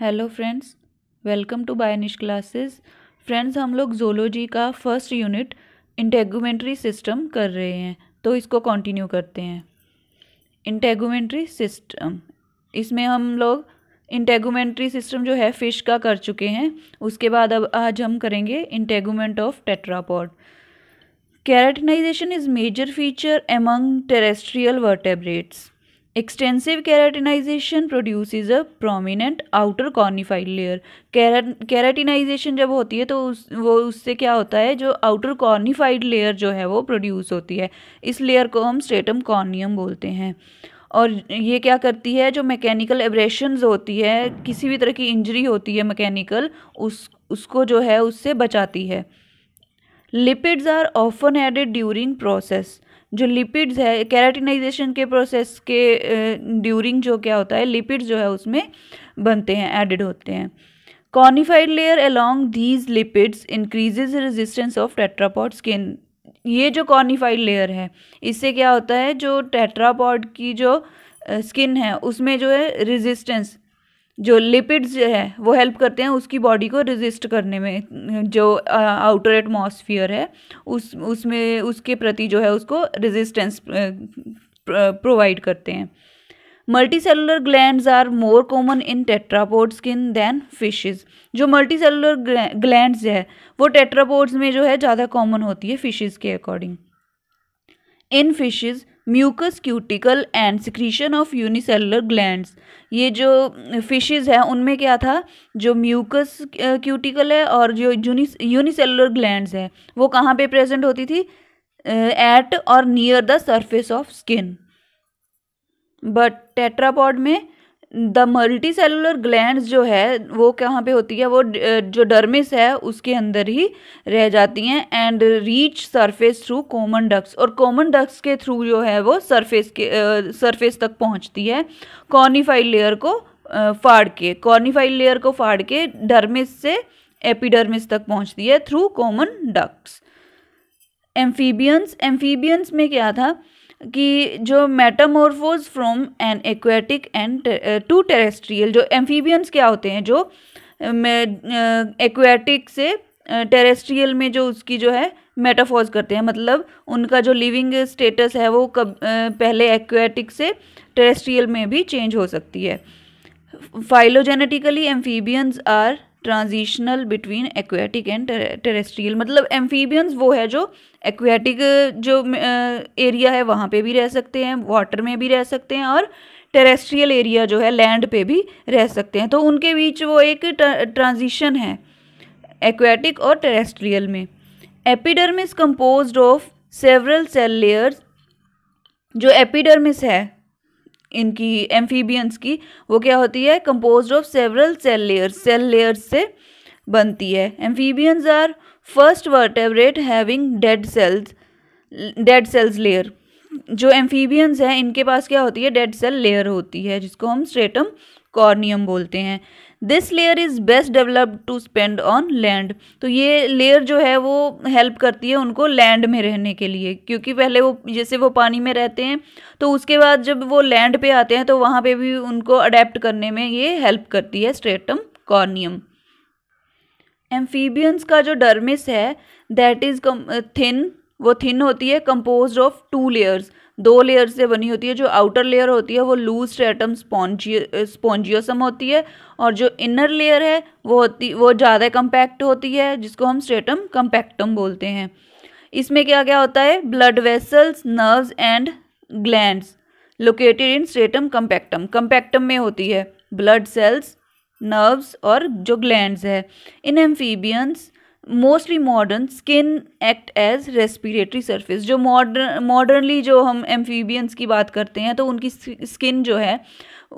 Hello friends welcome to बायनिश classes friends हम लोग जोलॉजी का फर्स्ट यूनिट इंटेगोमेंट्री सिस्टम कर रहे हैं तो इसको कंटिन्यू करते हैं इंटेगोमेंट्री सिस्टम इसमें हम लोग इंटेगोमेंट्री सिस्टम जो है फिश का कर चुके हैं उसके बाद अब आज हम करेंगे integument of tetrapod keratinization is major feature among terrestrial vertebrates extensive keratinization produce is a prominent outer cornified layer keratinization जब होती है तो उस वो उससे क्या होता है जो आउटर कॉर्निफाइड लेयर जो है वो प्रोड्यूस होती है इस लेयर को हम स्टेटम कॉर्नियम बोलते हैं और ये क्या करती है जो मैकेनिकल एब्रेशंस होती है किसी भी तरह की इंजरी होती है मैकेनिकल उस उसको जो है उससे बचाती है lipids are often added during process जो लिपिड्स है कैराटिनाइजेशन के प्रोसेस के ड्यूरिंग जो क्या होता है लिपिड्स जो है उसमें बनते हैं एडिड होते हैं cornified layer along these lipids increases resistance of tetrapod skin ये जो कॉनिफाइड लेयर है इससे क्या होता है जो टेट्रापॉड की जो स्किन है उसमें जो है रेजिस्टेंस जो लिपिड्स जो है वो हेल्प करते हैं उसकी बॉडी को रेजिस्ट करने में जो आउटर एटमॉस्फियर है उस उसमें उसके प्रति जो है उसको रेजिस्टेंस प्रोवाइड करते हैं multi cellular gland are more common in tetrapod skin than fishes जो मल्टी सेलुलर ग्लैंड है वो टेट्रापोड्स में जो है ज़्यादा कॉमन होती है फिशेज के according in fishes mucus cuticle and secretion of unicellular glands ये जो फिशेस हैं उनमें क्या था जो म्यूकस क्यूटिकल है और जो यूनिसेलुलर ग्लैंड्स है वो कहाँ पे प्रेजेंट होती थी at or near the surface of skin but tetrapod में द मल्टी सेलुलर ग्लैंड जो है वो कहाँ पे होती है वो जो डर्मिस है उसके अंदर ही रह जाती हैं and reach surface through common ducts और कॉमन डक्स के थ्रू जो है वो सरफेस के सरफेस तक पहुँचती है कॉर्निफाइल लेयर को फाड़ के कॉर्निफाइल लेयर को फाड़ के डर्मिस से एपिडर्मिस तक पहुँचती है through common ducts amphibians amphibians में क्या था कि जो metamorphose from an aquatic and to terrestrial जो एम्फीबियंस क्या होते हैं जो एक्वेटिक uh, uh, से टेरेस्ट्रियल uh, में जो उसकी जो है मेटाफोज करते हैं मतलब उनका जो लिविंग स्टेटस है वो कब पहले एक्वेटिक से टेरेस्ट्रियल में भी चेंज हो सकती है phylogenetically amphibians are transitional between aquatic and terrestrial मतलब एम्फीबियंस वो है जो एक्वेटिक जो एरिया है वहाँ पे भी रह सकते हैं वाटर में भी रह सकते हैं और टेरेस्ट्रियल एरिया जो है लैंड पे भी रह सकते हैं तो उनके बीच वो एक ट्रांजिशन है एक्वेटिक और टेरेस्ट्रियल में epidermis compose of several cell layers जो एपिडर्मिस है इनकी एम्फीबियंस की वो क्या होती है compose of several cell layers cell layers से बनती है amphibians are first vertebrate having dead cells dead cells layer जो एम्फीबियंस हैं इनके पास क्या होती है डेड सेल लेयर होती है जिसको हम स्ट्रेटम कॉर्नियम बोलते हैं this layer is best developed to spend on land तो ये लेयर जो है वो हेल्प करती है उनको लैंड में रहने के लिए क्योंकि पहले वो जैसे वो पानी में रहते हैं तो उसके बाद जब वो लैंड पे आते हैं तो वहाँ पे भी उनको अडेप्ट करने में ये हेल्प करती है स्ट्रेटम कॉर्नियम एम्फीबियंस का जो डर्मिस है दैट इज़ थिन वो थिन होती है कंपोज ऑफ टू लेयर्स दो लेयर से बनी होती है जो आउटर लेयर होती है वो लूज स्ट्रेटम स्पॉन्जियो स्पॉन्जियोसम होती है और जो इनर लेयर है वो होती वो ज़्यादा कम्पैक्ट होती है जिसको हम स्ट्रेटम कम्पैक्टम बोलते हैं इसमें क्या क्या होता है blood vessels nerves and glands located in stratum compactum compactum में होती है ब्लड सेल्स नर्व्स और जो ग्लैंड्स है in amphibians mostly modern skin act as respiratory surface जो मॉडर्न मॉडर्नली जो हम एम्फीबियंस की बात करते हैं तो उनकी स्किन जो है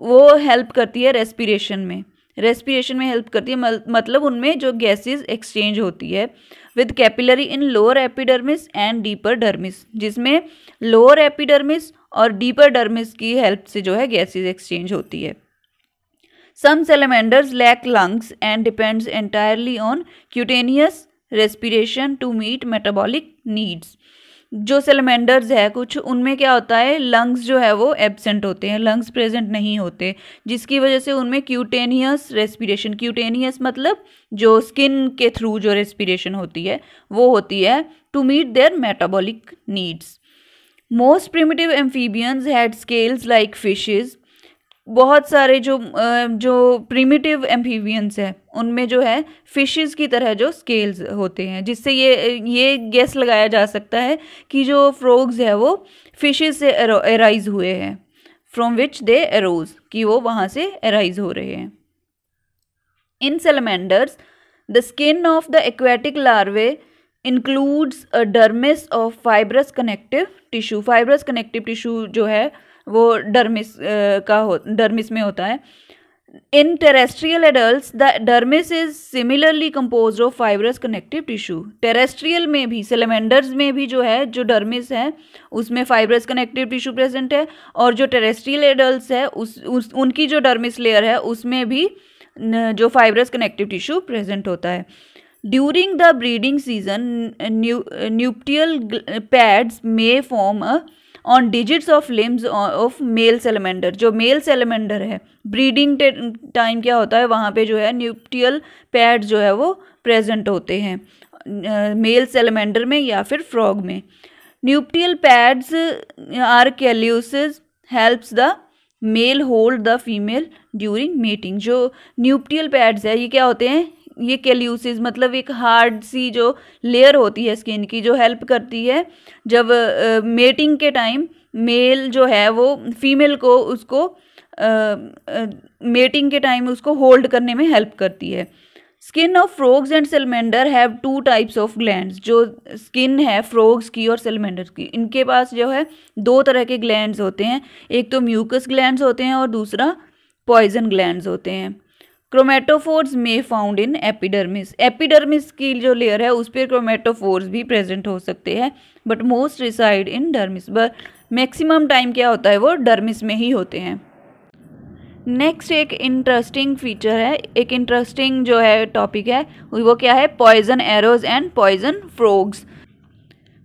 वो हेल्प करती है रेस्पिरेशन में रेस्पिरेशन में हेल्प करती है मतलब उनमें जो गैसेस एक्सचेंज होती है with capillary in lower epidermis and deeper dermis जिसमें लोअर एपिडर्मिस और डीपर डर्मिस की हेल्प से जो है गैसेस एक्सचेंज होती है Some salamanders lack lungs and depends entirely on cutaneous respiration to meet metabolic needs. जो सेलेमेंडर्स है कुछ उनमें क्या होता है लंग्स जो है वो एबसेंट होते हैं लंग्स प्रेजेंट नहीं होते जिसकी वजह से उनमें क्यूटेनियस रेस्पिरेशन क्यूटेनियस मतलब जो स्किन के थ्रू जो रेस्पिरेशन होती है वो होती है to meet their metabolic needs most primitive amphibians had scales like fishes बहुत सारे जो जो प्रीमिटिव एम्फीवियंस हैं उनमें जो है फिशेस की तरह जो स्केल्स होते हैं जिससे ये ये गैस लगाया जा सकता है कि जो फ्रॉग्स है वो फिशेस से एराइज हुए हैं फ्रॉम विच दे एरोज कि वो वहाँ से एराइज हो रहे हैं in salamanders the skin of the aquatic larvae includes a dermis of fibrous connective tissue fibrous connective tissue जो है वो डर्मिस का हो डर्मिस में होता है in terrestrial adult the dermis is similarly compose of fibrous connective tissue terrestrial में भी सिलेमेंडर्स में भी जो है जो डर्मिस है उसमें फाइबरस कनेक्टिव टिश्यू प्रेजेंट है और जो टेरेस्ट्रियल एडल्ट है उस, उस उनकी जो डर्मिस लेयर है उसमें भी न, जो फाइबरस कनेक्टिव टिश्यू प्रेजेंट होता है during the breeding season new nuptial pads may form a on digits of limbs of male salamander जो मेल सेलेमेंडर है ब्रीडिंग टाइम क्या होता है वहाँ पे जो है न्यूट्रियल पैड जो है वो प्रेजेंट होते हैं मेल uh, सेलेमेंडर में या फिर फ्रॉग में nuptial pads are callus helps the male hold the female during meeting जो न्यूट्रियल पैड्स है ये क्या होते हैं ये केल्यूसिस मतलब एक हार्ड सी जो लेयर होती है स्किन की जो हेल्प करती है जब मेटिंग के टाइम मेल जो है वो फीमेल को उसको मेटिंग के टाइम उसको होल्ड करने में हेल्प करती है skin of frogs and salamander have two types of gland जो स्किन है फ्रॉग्स की और सेलमेंडर की इनके पास जो है दो तरह के ग्लैंड होते हैं एक तो म्यूकस ग्लैंड होते हैं और दूसरा पॉइजन ग्लैंड होते हैं क्रोमेटोफोर्स में फाउंड इन एपिडर्मिस एपिडर्मिस की जो लेयर है उस पर क्रोमेटोफोर्स भी प्रेजेंट हो सकते हैं but most reside in dermis but maximum time क्या होता है वो डर्मिस में ही होते हैं नेक्स्ट एक इंटरेस्टिंग फीचर है एक इंटरेस्टिंग जो है टॉपिक है वो क्या है poison arrows and poison frogs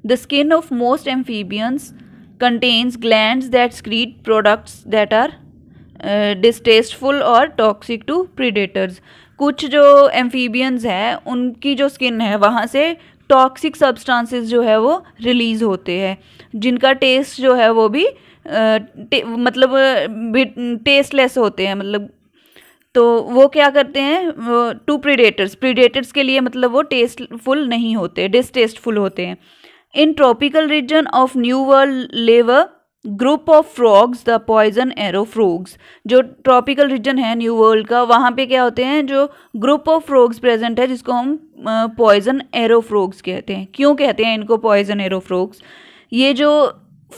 the skin of most amphibians contains gland that secrete products that are distasteful और टॉक्सिक टू प्रीडेटर्स कुछ जो एम्फीबियंस हैं उनकी जो स्किन है वहाँ से टॉक्सिक सब्सटेंसेस जो है वो रिलीज़ होते हैं जिनका टेस्ट जो है वो भी टे, मतलब टेस्टलेस होते हैं मतलब तो वो क्या करते हैं टू प्रीडेटर्स प्रीडेटर्स के लिए मतलब वो टेस्टफुल नहीं होते डिसटेस्टफुल होते हैं in tropical region of New World lever group of frogs the poison arrow frogs जो ट्रॉपिकल रीजन है न्यू वर्ल्ड का वहाँ पे क्या होते हैं जो ग्रुप ऑफ फ्रॉग्स प्रेजेंट है जिसको हम पॉइजन एरो फ्रॉग्स कहते हैं क्यों कहते हैं इनको पॉइजन एरो फ्रॉग्स ये जो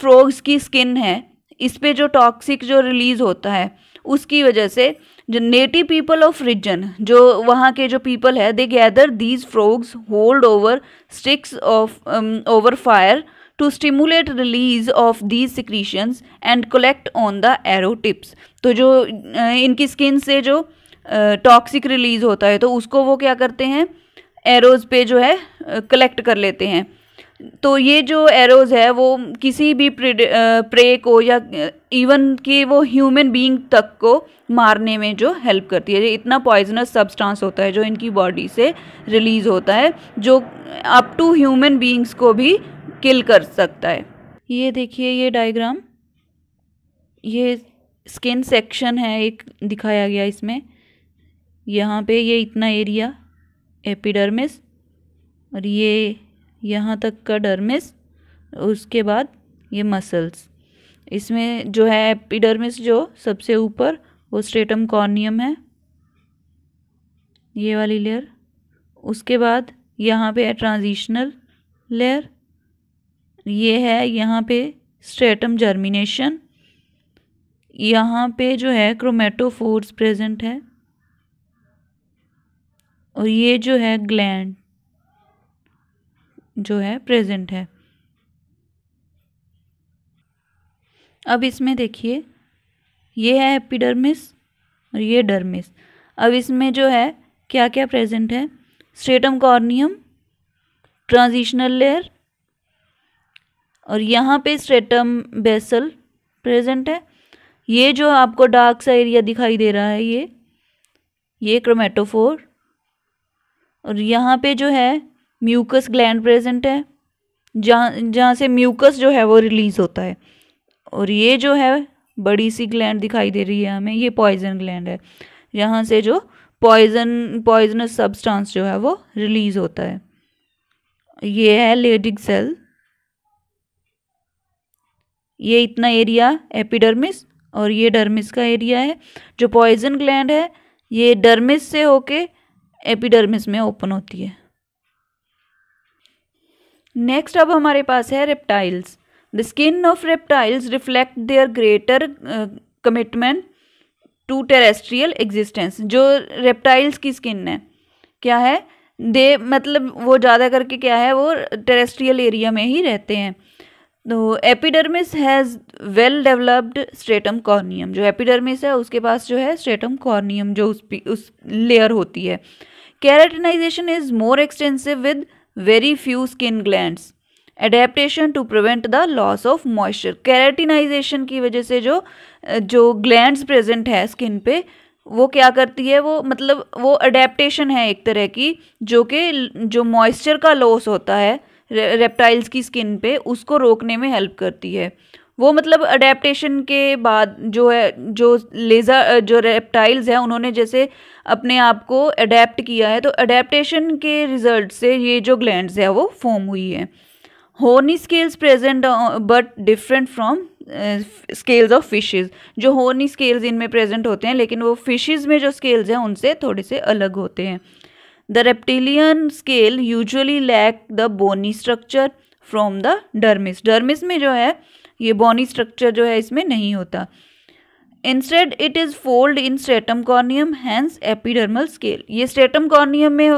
फ्रॉग्स की स्किन है इस पर जो टॉक्सिक जो रिलीज़ होता है उसकी वजह से जो नेटिव पीपल ऑफ रिजन जो वहाँ के जो पीपल है they gather these frogs hold over sticks of over fire to stimulate release of these secretions and collect on the arrow tips तो जो इनकी skin से जो toxic release होता है तो उसको वो क्या करते हैं arrows पे जो है collect कर लेते हैं तो ये जो एरोज़ है वो किसी भी प्रे को या इवन कि वो ह्यूमन बीइंग तक को मारने में जो हेल्प करती है ये इतना पॉइजनस सब्सटेंस होता है जो इनकी बॉडी से रिलीज़ होता है जो अप टू ह्यूमन बीइंग्स को भी किल कर सकता है ये देखिए ये डायग्राम ये स्किन सेक्शन है एक दिखाया गया इसमें यहाँ पे ये इतना एरिया एपिडर्मिस और ये यहाँ तक का डरमिस उसके बाद ये मसल्स इसमें जो है एपिडर्मिस जो सबसे ऊपर वो स्ट्रेटम कॉर्नियम है ये वाली लेयर उसके बाद यहाँ पे है ट्रांजिशनल लेयर ये है यहाँ पे स्ट्रेटम जर्मिनेशन यहाँ पे जो है क्रोमेटोफोर्स प्रेजेंट है और ये जो है ग्लैंड जो है प्रेजेंट है अब इसमें देखिए ये है एपिडर्मिस और ये डर्मिस अब इसमें जो है क्या क्या प्रेजेंट है स्ट्रेटम कॉर्नियम ट्रांजिशनल लेयर और यहाँ पे स्ट्रेटम बेसल प्रेजेंट है ये जो आपको डार्क सा एरिया दिखाई दे रहा है ये ये क्रोमेटोफोर और यहाँ पे जो है म्यूकस ग्लैंड प्रेजेंट है जहाँ जहाँ से म्यूकस जो है वो रिलीज़ होता है और ये जो है बड़ी सी ग्लैंड दिखाई दे रही है हमें ये पॉइजन ग्लैंड है यहाँ से जो पॉइजन पॉइजनस सब्सटेंस जो है वो रिलीज़ होता है ये है लेडिक सेल ये इतना एरिया एपिडर्मिस और ये डर्मिस का एरिया है जो पॉइजन ग्लैंड है ये डर्मिस से होके एपिडर्मिस में ओपन होती है नेक्स्ट अब हमारे पास है reptiles the skin of reptiles reflect their greater commitment to terrestrial existence जो रेप्टाइल्स की स्किन है क्या है दे मतलब वो ज़्यादा करके क्या है वो टेरेस्ट्रियल एरिया में ही रहते हैं तो epidermis has well developed stratum corneum जो एपिडर्मिस है उसके पास जो है स्ट्रेटम कॉर्नियम जो उस उस लेयर होती है keratinization is more extensive with very few skin gland adaptation to prevent the loss of moisture keratinization की वजह से जो जो ग्लैंड प्रेजेंट है स्किन पे वो क्या करती है वो मतलब वो अडेप्टेशन है एक तरह की जो कि जो मॉइस्चर का लॉस होता है रेप्टाइल्स की स्किन पे उसको रोकने में हेल्प करती है वो मतलब अडेप्टशन के बाद जो है जो लेज़र जो रेप्टाइल्स हैं उन्होंने जैसे अपने आप को अडेप्ट किया है तो अडेप्टशन के रिजल्ट से ये जो ग्लैंड है वो फॉर्म हुई है horny scales present but different from scales of fishes जो होनी स्केल्स इनमें प्रेजेंट होते हैं लेकिन वो फिशेज में जो स्केल्स हैं उनसे थोड़े से अलग होते हैं the reptilian scale usually lack the bony structure from the dermis dermis में जो है ये बॉनी स्ट्रक्चर जो है इसमें नहीं होता instead it is fold in stratum corneum hence epidermal scale ये स्टेटम कॉर्नियम में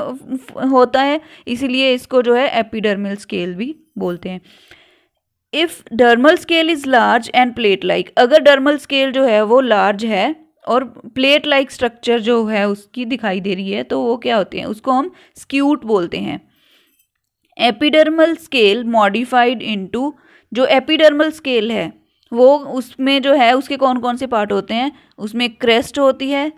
होता है इसीलिए इसको जो है एपिडर्मल स्केल भी बोलते हैं if dermal scale is large and plate like अगर डर्मल स्केल जो है वो लार्ज है और प्लेट लाइक स्ट्रक्चर जो है उसकी दिखाई दे रही है तो वो क्या होते हैं उसको हम स्क्यूट बोलते हैं एपिडर्मल स्केल मॉडिफाइड इंटू जो एपिडर्मल स्केल है वो उसमें जो है उसके कौन कौन से पार्ट होते हैं उसमें क्रेस्ट होती है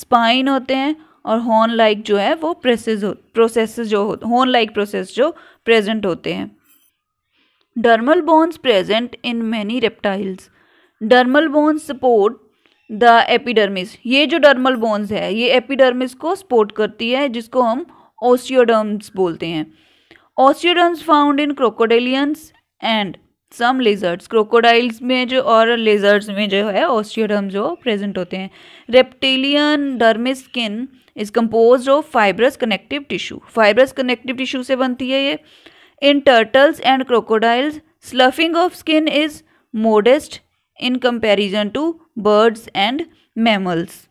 स्पाइन होते हैं और हॉर्न लाइक जो है वो प्रोसेस हो प्रोसेस जो हॉर्न लाइक प्रोसेस जो प्रेजेंट होते हैं dermal bones present in many reptiles dermal bones support the epidermis ये जो डर्मल बोन्स है ये एपिडर्मिस को सपोर्ट करती है जिसको हम ओसियोडर्म्स बोलते हैं osteoderms found in crocodilians and some lizards crocodiles में जो और लेजर्ड्स में जो है ऑस्टियोडर्म जो प्रेजेंट होते हैं reptilian dermis skin is compose of fibrous connective tissue fibrous connective tissue से बनती है ये in turtles and crocodiles sloughing of skin is modest in comparison to birds and mammals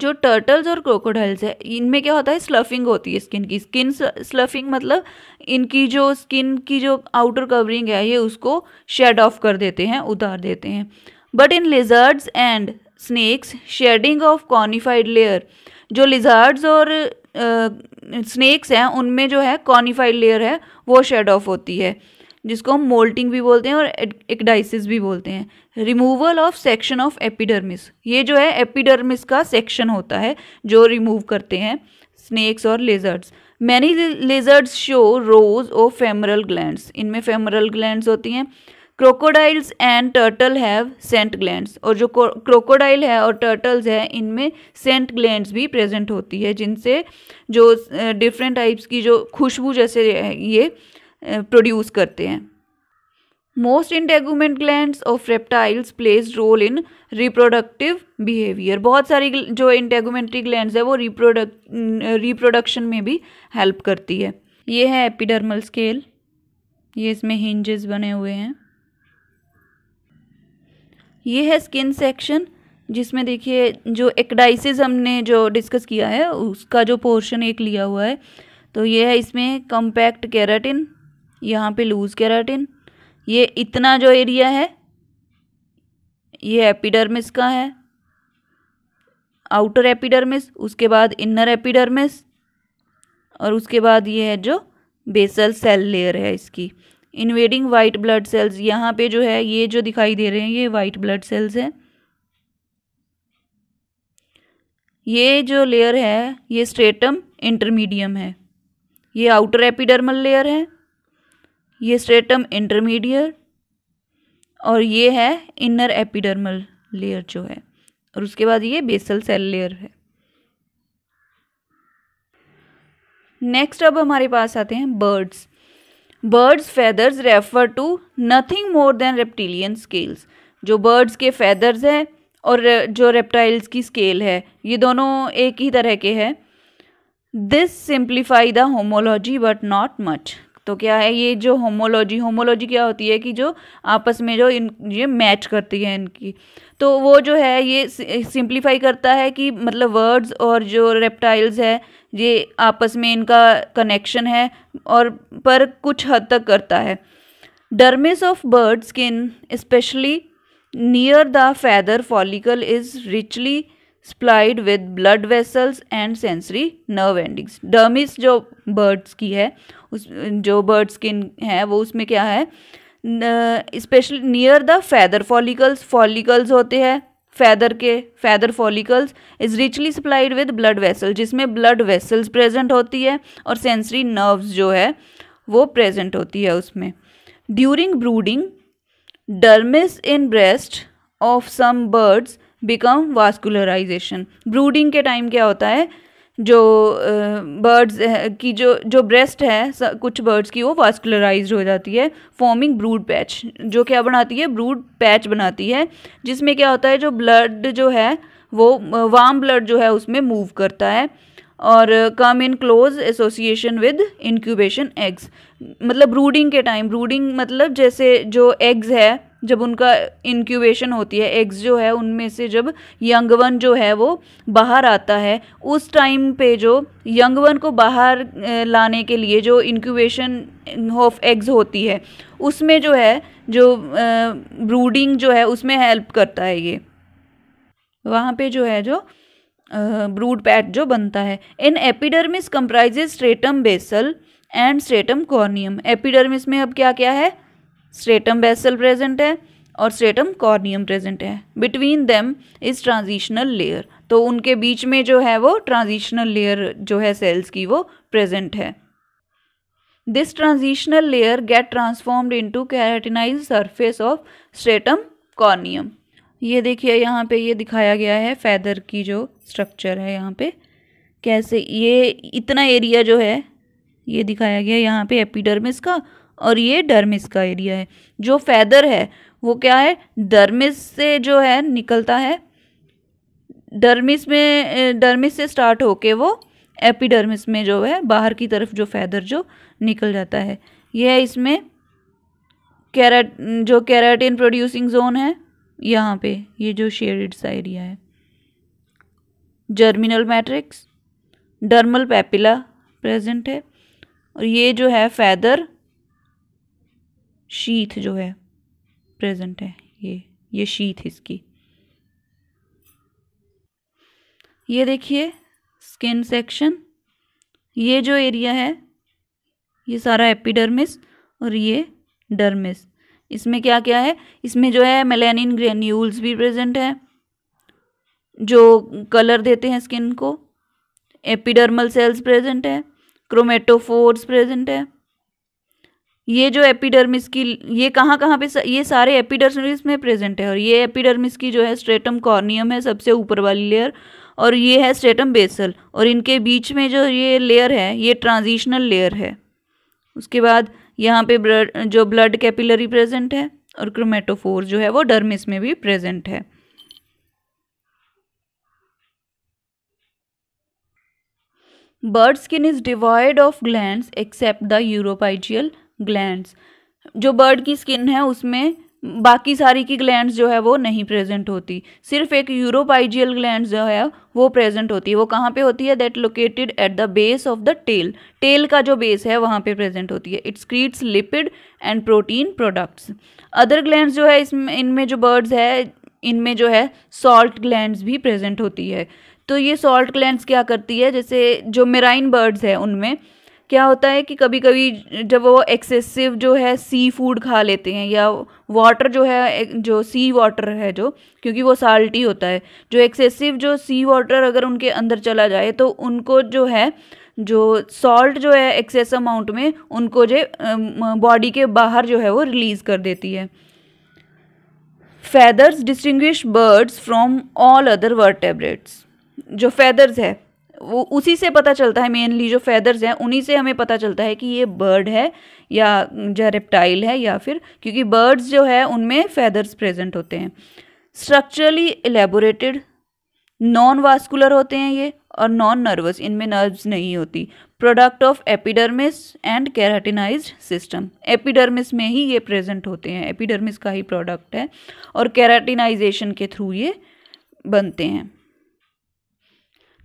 जो टर्टल्स और क्रोकोडाइल्स है इनमें क्या होता है स्लफिंग होती है स्किन की स्किन स्लफिंग मतलब इनकी जो स्किन की जो आउटर कवरिंग है ये उसको शेड ऑफ कर देते हैं उतार देते हैं but in lizards and snakes shedding of cornified layer जो लिजर्ड्स और स्नैक्स हैं उनमें जो है कॉनिफाइड लेयर है वो शेड ऑफ होती है जिसको हम मोल्टिंग भी बोलते हैं और एकडाइसिस भी बोलते हैं removal of section of epidermis ये जो है एपिडर्मिस का सेक्शन होता है जो रिमूव करते हैं स्नेक्स और lizards many lizards show rows of femoral glands इनमें फेमरल ग्लैंड्स होती हैं crocodiles and turtle have scent glands और जो क्रोकोडाइल है और टर्टल्स है इनमें सेंट ग्लैंड्स भी प्रेजेंट होती है जिनसे जो डिफरेंट टाइप्स की जो खुशबू जैसे ये प्रोड्यूस करते हैं most integument gland of reptiles plays role in reproductive behaviour बहुत सारी जो इंटेगूमेंट्री ग्लैंड है वो रिप्रोडक्ट रिप्रोडक्शन में भी हेल्प करती है ये है एपिडर्मल स्केल ये इसमें हिंजेस बने हुए हैं ये है स्किन सेक्शन जिसमें देखिए जो एकडाइसिस हमने जो डिस्कस किया है उसका जो पोर्शन एक लिया हुआ है तो ये है इसमें कॉम्पैक्ट कैराटिन यहाँ पे लूज कैराटिन ये इतना जो एरिया है ये एपिडर्मिस का है आउटर एपिडर्मिस उसके बाद इनर एपिडर्मिस और उसके बाद ये है जो बेसल सेल लेयर है इसकी इन्वेडिंग वाइट ब्लड सेल्स यहाँ पे जो है ये जो दिखाई दे रहे हैं ये वाइट ब्लड सेल्स हैं ये जो लेयर है ये स्ट्रेटम इंटरमीडियम है ये आउटर एपिडर्मल लेयर है ये स्ट्रेटम इंटरमीडिएट और ये है इनर एपिडर्मल लेयर जो है और उसके बाद ये बेसल सेल लेयर है नेक्स्ट अब हमारे पास आते हैं birds birds feathers refer to nothing more than reptilian scales जो बर्ड्स के फैदर्स हैं और जो रेप्टाइल्स की स्केल है ये दोनों एक ही तरह के हैं this simplify the homology but not much तो क्या है ये जो होमोलॉजी होमोलॉजी क्या होती है कि जो आपस में जो इन ये मैच करती है इनकी तो वो जो है ये सिंप्लीफाई करता है कि मतलब वर्ड्स और जो रेप्टाइल्स है ये आपस में इनका कनेक्शन है और पर कुछ हद तक करता है dermis of bird skin especially near the feather follicle is richly supplied with blood vessels and sensory nerve endings dermis जो बर्ड्स की है उस जो बर्ड स्किन है वो उसमें क्या है special near the feather follicles follicles होते हैं फैदर के feather follicles is richly supplied with blood vessel जिसमें ब्लड वेसल्स प्रेजेंट होती है और सेंसरी नर्व्स जो है वो प्रेजेंट होती है उसमें during brooding dermis in breast of some birds become vascularization brooding के टाइम क्या होता है जो बर्ड्स की जो जो ब्रेस्ट है कुछ बर्ड्स की वो वास्कुलराइज हो जाती है फॉर्मिंग ब्रूड पैच जो क्या बनाती है ब्रूड पैच बनाती है जिसमें क्या होता है जो ब्लड जो है वो वार्म ब्लड जो है उसमें मूव करता है और come in close association with incubation eggs मतलब ब्रूडिंग के टाइम ब्रूडिंग मतलब जैसे जो एग्स है जब उनका इंक्यूबेशन होती है एग्स जो है उनमें से जब यंग वन जो है वो बाहर आता है उस टाइम पे जो यंग वन को बाहर लाने के लिए जो इंक्यूबेशन ऑफ एग्स होती है उसमें जो है जो ब्रूडिंग जो है उसमें हेल्प करता है ये वहाँ पे जो है जो ब्रूड पैट जो बनता है in epidermis comprises stratum basal and stratum corneum epidermis में अब क्या क्या है स्ट्रेटम बेसल प्रेजेंट है और स्ट्रेटम कॉर्नियम प्रेजेंट है between them is transitional layer तो उनके बीच में जो है वो ट्रांजिशनल लेयर जो है सेल्स की वो प्रेजेंट है this transitional layer get transformed into keratinize surface of stratum corneum ये देखिए यहाँ पे ये दिखाया गया है फैदर की जो स्ट्रक्चर है यहाँ पे कैसे ये इतना एरिया जो है ये दिखाया गया यहाँ पे एपिडर्मिस का और ये डर्मिस का एरिया है जो फैदर है वो क्या है डर्मिस से जो है निकलता है डर्मिस में डर्मिस से स्टार्ट होके वो एपिडर्मिस में जो है बाहर की तरफ जो फैदर जो निकल जाता है यह है इसमें कैराट जो कैराटिन प्रोड्यूसिंग जोन है यहाँ पे ये जो शेडेड सा एरिया है germinal matrix dermal papilla present है और ये जो है फैदर शीथ जो है प्रेजेंट है ये ये शीथ इसकी ये देखिए स्किन सेक्शन ये जो एरिया है ये सारा एपिडर्मिस और ये डर्मिस इसमें क्या क्या है इसमें जो है मेलानिन ग्रेन्यूल्स भी प्रेजेंट है जो कलर देते हैं स्किन को एपिडर्मल सेल्स प्रेजेंट है क्रोमेटोफोर्स प्रेजेंट है ये जो एपिडर्मिस की ये कहाँ कहाँ पे ये सारे एपिडर्मिस में प्रेजेंट है और ये एपिडर्मिस की जो है स्ट्रेटम कॉर्नियम है सबसे ऊपर वाली लेयर और ये है स्ट्रेटम बेसल और इनके बीच में जो ये लेयर है ये ट्रांजिशनल लेयर है उसके बाद यहाँ पे ब्लड जो ब्लड कैपिलरी प्रेजेंट है और क्रोमेटोफोर जो है वो डर्मिस में भी प्रेजेंट है bird skin is devoid of gland except the uropygial glands जो बर्ड की स्किन है उसमें बाकी सारी की ग्लैंड्स जो है वो नहीं प्रेजेंट होती सिर्फ एक यूरोपाइजियल ग्लैंड जो है वो प्रेजेंट होती है वो कहाँ पे होती है that located at the base of the tail tail का जो बेस है वहाँ पे प्रेजेंट होती है it secretes lipid and protein products other gland जो है इसमें इनमें जो बर्ड्स है इनमें जो है सॉल्ट ग्लैंड भी प्रेजेंट होती है तो ये सॉल्ट ग्लैंड क्या करती है जैसे जो मेराइन बर्ड्स है उनमें क्या होता है कि कभी कभी जब वो एक्सेसिव जो है सी फूड खा लेते हैं या वाटर जो है जो सी वाटर है जो क्योंकि वो साल्टी होता है जो एक्सेसिव जो सी वाटर अगर उनके अंदर चला जाए तो उनको जो है जो सॉल्ट जो है एक्सेस अमाउंट में उनको जो बॉडी के बाहर जो है वो रिलीज़ कर देती है feathers distinguish birds from all other vertebrates जो फैदर्स है वो उसी से पता चलता है मेनली जो फैदर्स हैं उन्हीं से हमें पता चलता है कि ये बर्ड है या जो रेप्टाइल है या फिर क्योंकि बर्ड्स जो है उनमें फैदर्स प्रेजेंट होते हैं स्ट्रक्चरली एलेबोरेटेड नॉन वास्कुलर होते हैं ये और नॉन नर्वस इनमें नर्व्स नहीं होती product of epidermis and keratinize system epidermis में ही ये प्रेजेंट होते हैं एपिडर्मिस का ही प्रोडक्ट है और कैराटिनाइजेशन के थ्रू ये बनते हैं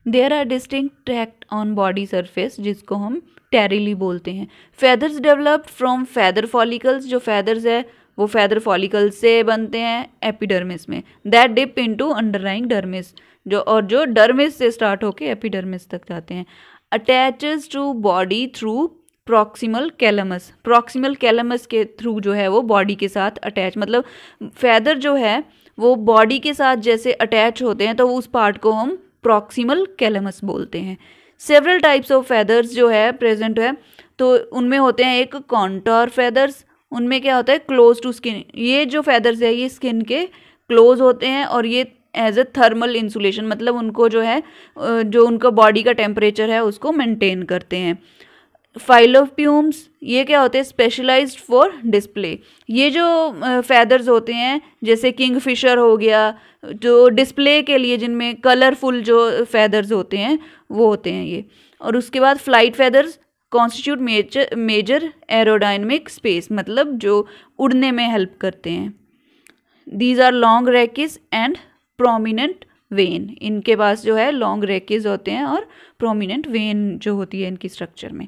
there are distinct tract on body surface जिसको हम टेरिली बोलते हैं feathers developed from feather follicles जो फैदर्स है वो फैदर फॉलिकल्स से बनते हैं एपिडर्मिस में that dip into underlying dermis जो और जो डर्मिस से स्टार्ट होकर एपिडर्मिस तक जाते हैं attaches to body through proximal calamus proximal calamus के थ्रू जो है वो बॉडी के साथ अटैच मतलब फैदर जो है वो बॉडी के साथ जैसे अटैच होते हैं तो उस पार्ट को हम प्रॉक्सिमल कैलमस बोलते हैं सेवरल टाइप्स ऑफ फैदर्स जो है प्रेजेंट है तो उनमें होते हैं एक कॉन्टोर फैदर्स उनमें क्या होता है क्लोज टू स्किन ये जो फैदर्स है ये स्किन के क्लोज होते हैं और ये एज अ थर्मल इंसुलेशन मतलब उनको जो है जो उनका बॉडी का टेम्परेचर है उसको मेंटेन करते हैं फाइलोप्यूम्स ये क्या होते हैं स्पेशलाइज्ड फॉर डिस्प्ले ये जो फैदर्स होते हैं जैसे किंग फिशर हो गया जो तो डिस्प्ले के लिए जिनमें कलरफुल जो फैदर्स होते हैं वो होते हैं ये और उसके बाद flight feathers constitute major major aerodynamic space मतलब जो उड़ने में हेल्प करते हैं these are long rachis and prominent vane इनके पास जो है लॉन्ग रैकिस होते हैं और प्रोमिनेंट वेन जो होती है इनकी स्ट्रक्चर में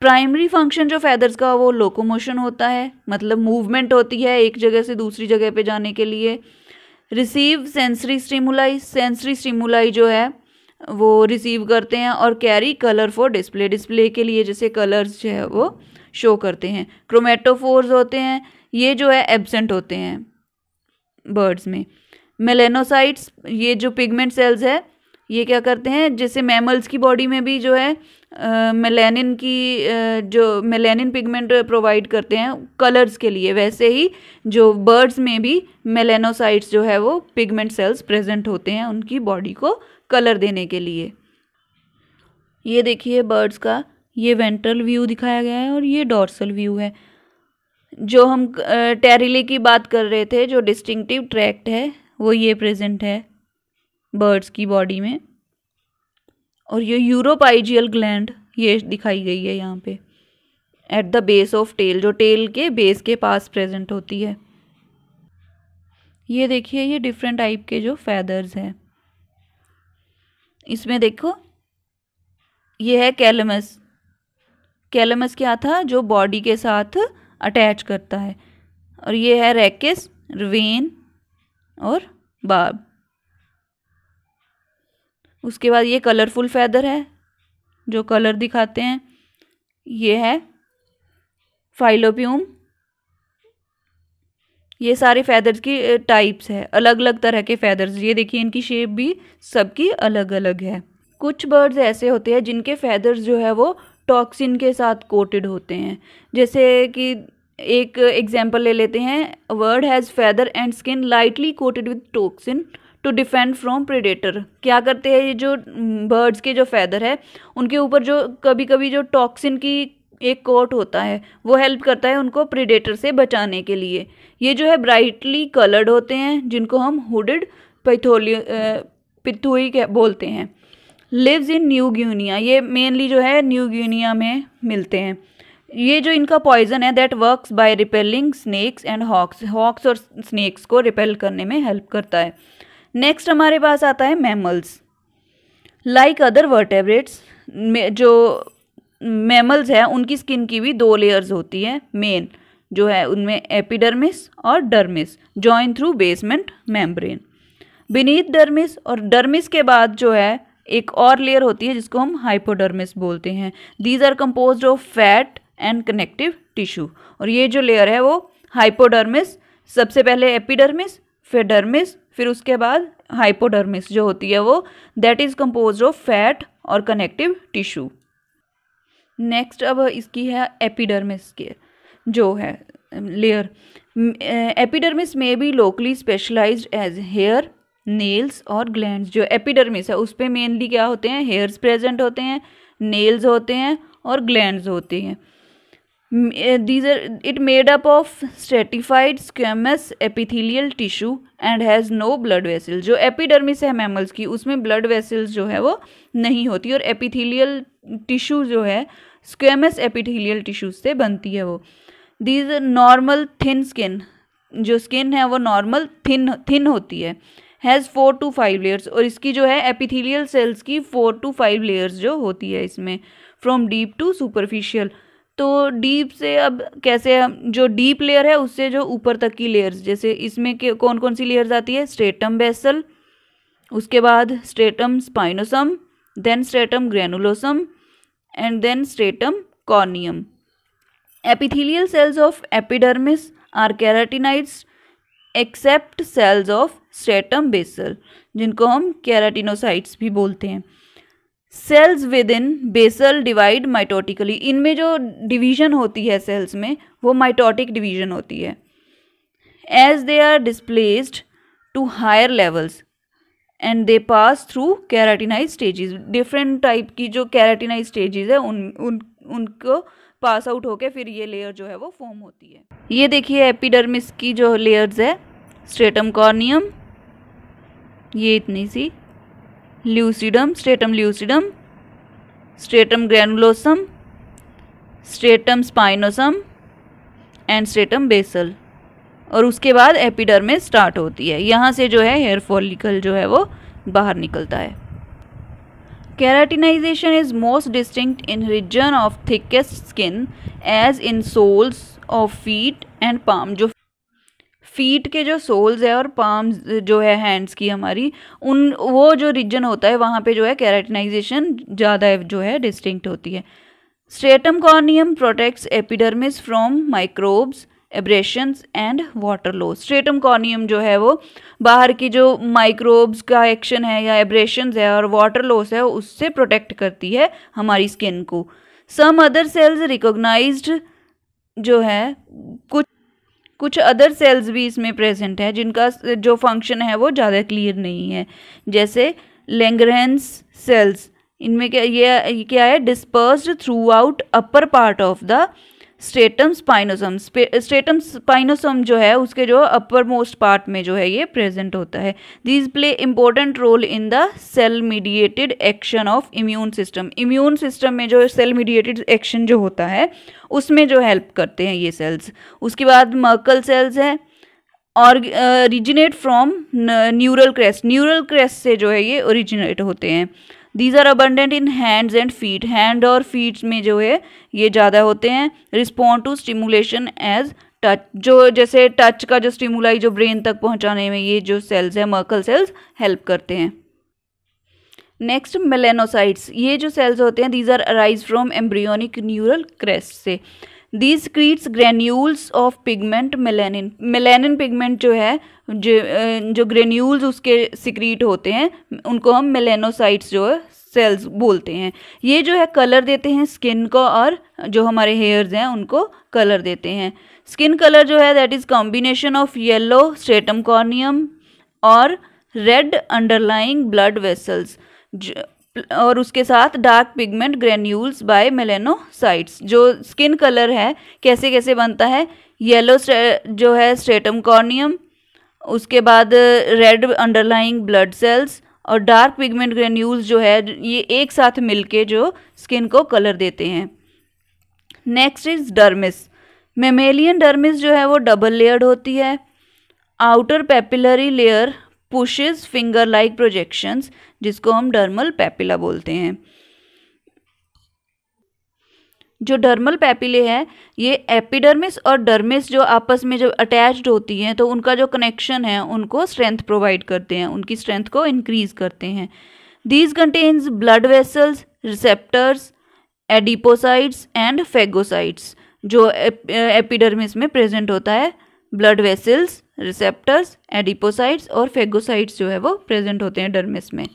प्राइमरी फंक्शन जो फैदर्स का वो लोकोमोशन होता है मतलब मूवमेंट होती है एक जगह से दूसरी जगह पे जाने के लिए receive sensory stimuli sensory stimuli जो है वो रिसीव करते हैं और carry colour for display display के लिए जैसे कलर्स जो है वो शो करते हैं क्रोमेटोफोर्स होते हैं ये जो है एबसेंट होते हैं बर्ड्स में मेलेनोसाइट्स ये जो पिगमेंट सेल्स है ये क्या करते हैं जैसे मैमल्स की बॉडी में भी जो है मेलेनिन की जो मेलेनिन पिगमेंट प्रोवाइड करते हैं कलर्स के लिए वैसे ही जो बर्ड्स में भी मेलेनोसाइट्स जो है वो पिगमेंट सेल्स प्रेजेंट होते हैं उनकी बॉडी को कलर देने के लिए ये देखिए बर्ड्स का ये वेंट्रल व्यू दिखाया गया है और ये डॉर्सल व्यू है जो हम टेरिले की बात कर रहे थे जो डिस्टिंक्टिव ट्रैक्ट है वो ये प्रेजेंट है बर्ड्स की बॉडी में और ये यूरोप आइजियल ग्लैंड ये दिखाई गई है यहाँ पे at the base of tail जो टेल के बेस के पास प्रेजेंट होती है ये देखिए ये डिफरेंट टाइप के जो फैदर्स हैं इसमें देखो ये है कैलमस कैलमस क्या था जो बॉडी के साथ अटैच करता है और ये है रैकेस रवेन और बाब उसके बाद ये कलरफुल फैदर है जो कलर दिखाते हैं ये है फाइलोप्यूम ये सारे फैदर्स की टाइप्स है अलग अलग तरह के फैदर्स ये देखिए इनकी शेप भी सबकी अलग अलग है कुछ बर्ड्स ऐसे होते हैं जिनके फैदर्स जो है वो टॉक्सिन के साथ कोटेड होते हैं जैसे कि एक एग्जांपल ले लेते हैं bird has feather and skin lightly coated with toxin to defend from predator क्या करते हैं ये जो बर्ड्स के जो फैदर है उनके ऊपर जो कभी कभी जो टॉक्सिन की एक कोट होता है वो हेल्प करता है उनको प्रिडेटर से बचाने के लिए ये जो है ब्राइटली कलर्ड होते हैं जिनको हम हुडेड पैथोलियो पिथुई बोलते हैं लिव्स इन न्यू ग्यूनिया ये मेनली जो है न्यू ग्यूनिया में मिलते हैं ये जो इनका पॉइजन है that works by repelling snakes and hawks hawks और स्नेक्स को रिपेल करने में हेल्प करता है नेक्स्ट हमारे पास आता है मैमल्स लाइक अदर वर्टेब्रेट्स जो मैमल्स हैं उनकी स्किन की भी दो लेयर्स होती है मेन जो है उनमें एपिडर्मिस और dermis join through basement membrane beneath dermis और डर्मिस के बाद जो है एक और लेयर होती है जिसको हम हाइपोडर्मिस बोलते हैं these are compose of fat and connective tissue और ये जो लेयर है वो हाइपोडर्मिस सबसे पहले एपिडर्मिस फिर डर्मिस फिर उसके बाद हाइपोडर्मिस जो होती है वो that is compose of fat और कनेक्टिव टिश्यू नेक्स्ट अब इसकी है एपिडर्मिस के जो है लेयर एपिडर्मिस में भी locally specialize as hair nails और ग्लैंड जो एपिडर्मिस है उस पर मेनली क्या होते हैं हेयर्स प्रेजेंट होते हैं नेल्स होते हैं और ग्लैंड होते हैं these are it made up of stratified squamous epithelial tissue and has no blood vessel जो एपिडर्मिस है मैमल्स की उसमें ब्लड वेसल्स जो है वो नहीं होती और एपिथीलियल टिश्यू जो है स्क्वेमस एपिथीलियल टिश्यूज से बनती है वो दीज नॉर्मल थिन स्किन जो स्किन है वो नॉर्मल थिन थिन होती है has four to five layers और इसकी जो है एपिथीलियल सेल्स की फोर टू फाइव लेयर्स जो होती है इसमें फ्रॉम डीप टू सुपरफिशियल तो डीप से अब कैसे हम जो डीप लेयर है उससे जो ऊपर तक की लेयर्स जैसे इसमें के कौन कौन सी लेयर्स आती है स्ट्रेटम बेसल उसके बाद stratum spinosum then stratum granulosum and then stratum corneum epithelial cells of epidermis are keratinized except cells of stratum basal जिनको हम कैराटिनोसाइट्स भी बोलते हैं cells within basal divide mitotically इनमें जो डिवीजन होती है सेल्स में वो माइटोटिक डिवीजन होती है as they are displaced to higher levels and they pass through keratinize stages different type की जो कैराटिनाइज स्टेजेस है उन उन उनको पास आउट होके फिर ये लेयर जो है वो फॉर्म होती है ये देखिए एपिडर्मिस की जो लेयर्स है स्ट्रेटम कॉर्नियम ये इतनी सी lucidum stratum lucidum stratum granulosum stratum spinosum and stratum basal और उसके बाद एपिडर्मिस स्टार्ट होती है यहाँ से जो है हेयर फॉलिकल जो है वो बाहर निकलता है keratinization is most distinct in region of thickest skin as in soles of feet and palm जो फीट के जो सोल्स है और पाम्स जो है हैंड्स की हमारी उन वो जो रीजन होता है वहाँ पे जो है कैरेटनाइजेशन ज़्यादा जो है डिस्टिंक्ट होती है stratum corneum protects epidermis from microbes abrasions and water loss stratum corneum जो है वो बाहर की जो माइक्रोब्स का एक्शन है या एब्रेशंस है और वाटर लॉस है उससे प्रोटेक्ट करती है हमारी स्किन को सम अदर सेल्स रिकोगनाइज जो है कुछ कुछ अदर सेल्स भी इसमें प्रेजेंट है जिनका जो फंक्शन है वो ज़्यादा क्लियर नहीं है जैसे लेंग्रेंस सेल्स इनमें क्या ये, क्या है disperse throughout upper part of the stratum spinosum stratum spinosum जो है उसके जो अपर मोस्ट पार्ट में जो है ये प्रेजेंट होता है these play important role in the cell mediated action of immune system immune system में जो सेल मीडिएटेड एक्शन जो होता है उसमें जो हेल्प करते हैं ये सेल्स उसके बाद मर्कल सेल्स है originate from neural crest neural crest से जो है ये ओरिजिनेट होते हैं these are abundant in hands and feet hand और फीट में जो है ये ज़्यादा होते हैं respond to stimulation as touch जो जैसे टच का जो स्टिमुलाई जो ब्रेन तक पहुंचाने में ये जो सेल्स हैं मर्कल सेल्स हेल्प करते हैं नेक्स्ट मेलेनोसाइट्स ये जो सेल्स होते हैं these are arise from embryonic neural crest से these secretes granules of pigment melanin melanin pigment जो है जो जो ग्रेन्यूल्स उसके सिक्रीट होते हैं उनको हम मेलेनोसाइट्स जो है सेल्स बोलते हैं ये जो है कलर देते हैं स्किन को और जो हमारे हेयर्स हैं उनको कलर देते हैं स्किन कलर जो है that is combination of yellow stratum corneum और रेड अंडरलाइंग ब्लड वेसल्स और उसके साथ dark pigment granules by melanocytes जो स्किन कलर है कैसे कैसे बनता है येलो जो है स्ट्रेटम कॉर्नियम उसके बाद रेड अंडरलाइंग ब्लड सेल्स और डार्क पिगमेंट ग्रेन्यूल्स जो है ये एक साथ मिलके जो स्किन को कलर देते हैं next is dermis mammalian dermis जो है वो डबल लेयर्ड होती है outer papillary layer pushes finger like projections जिसको हम डर्मल पैपिला बोलते हैं जो डर्मल पैपिले हैं ये एपिडर्मिस और डर्मिस जो आपस में जो अटैच्ड होती हैं तो उनका जो कनेक्शन है उनको स्ट्रेंथ प्रोवाइड करते हैं उनकी स्ट्रेंथ को इंक्रीज करते हैं these contains blood vessels receptors adipocytes and phagocytes जो एपिडर्मिस में प्रेजेंट होता है ब्लड वेसल्स रिसेप्टर्स एडिपोसाइट्स और फेगोसाइट्स जो है वो प्रेजेंट होते हैं डर्मिस में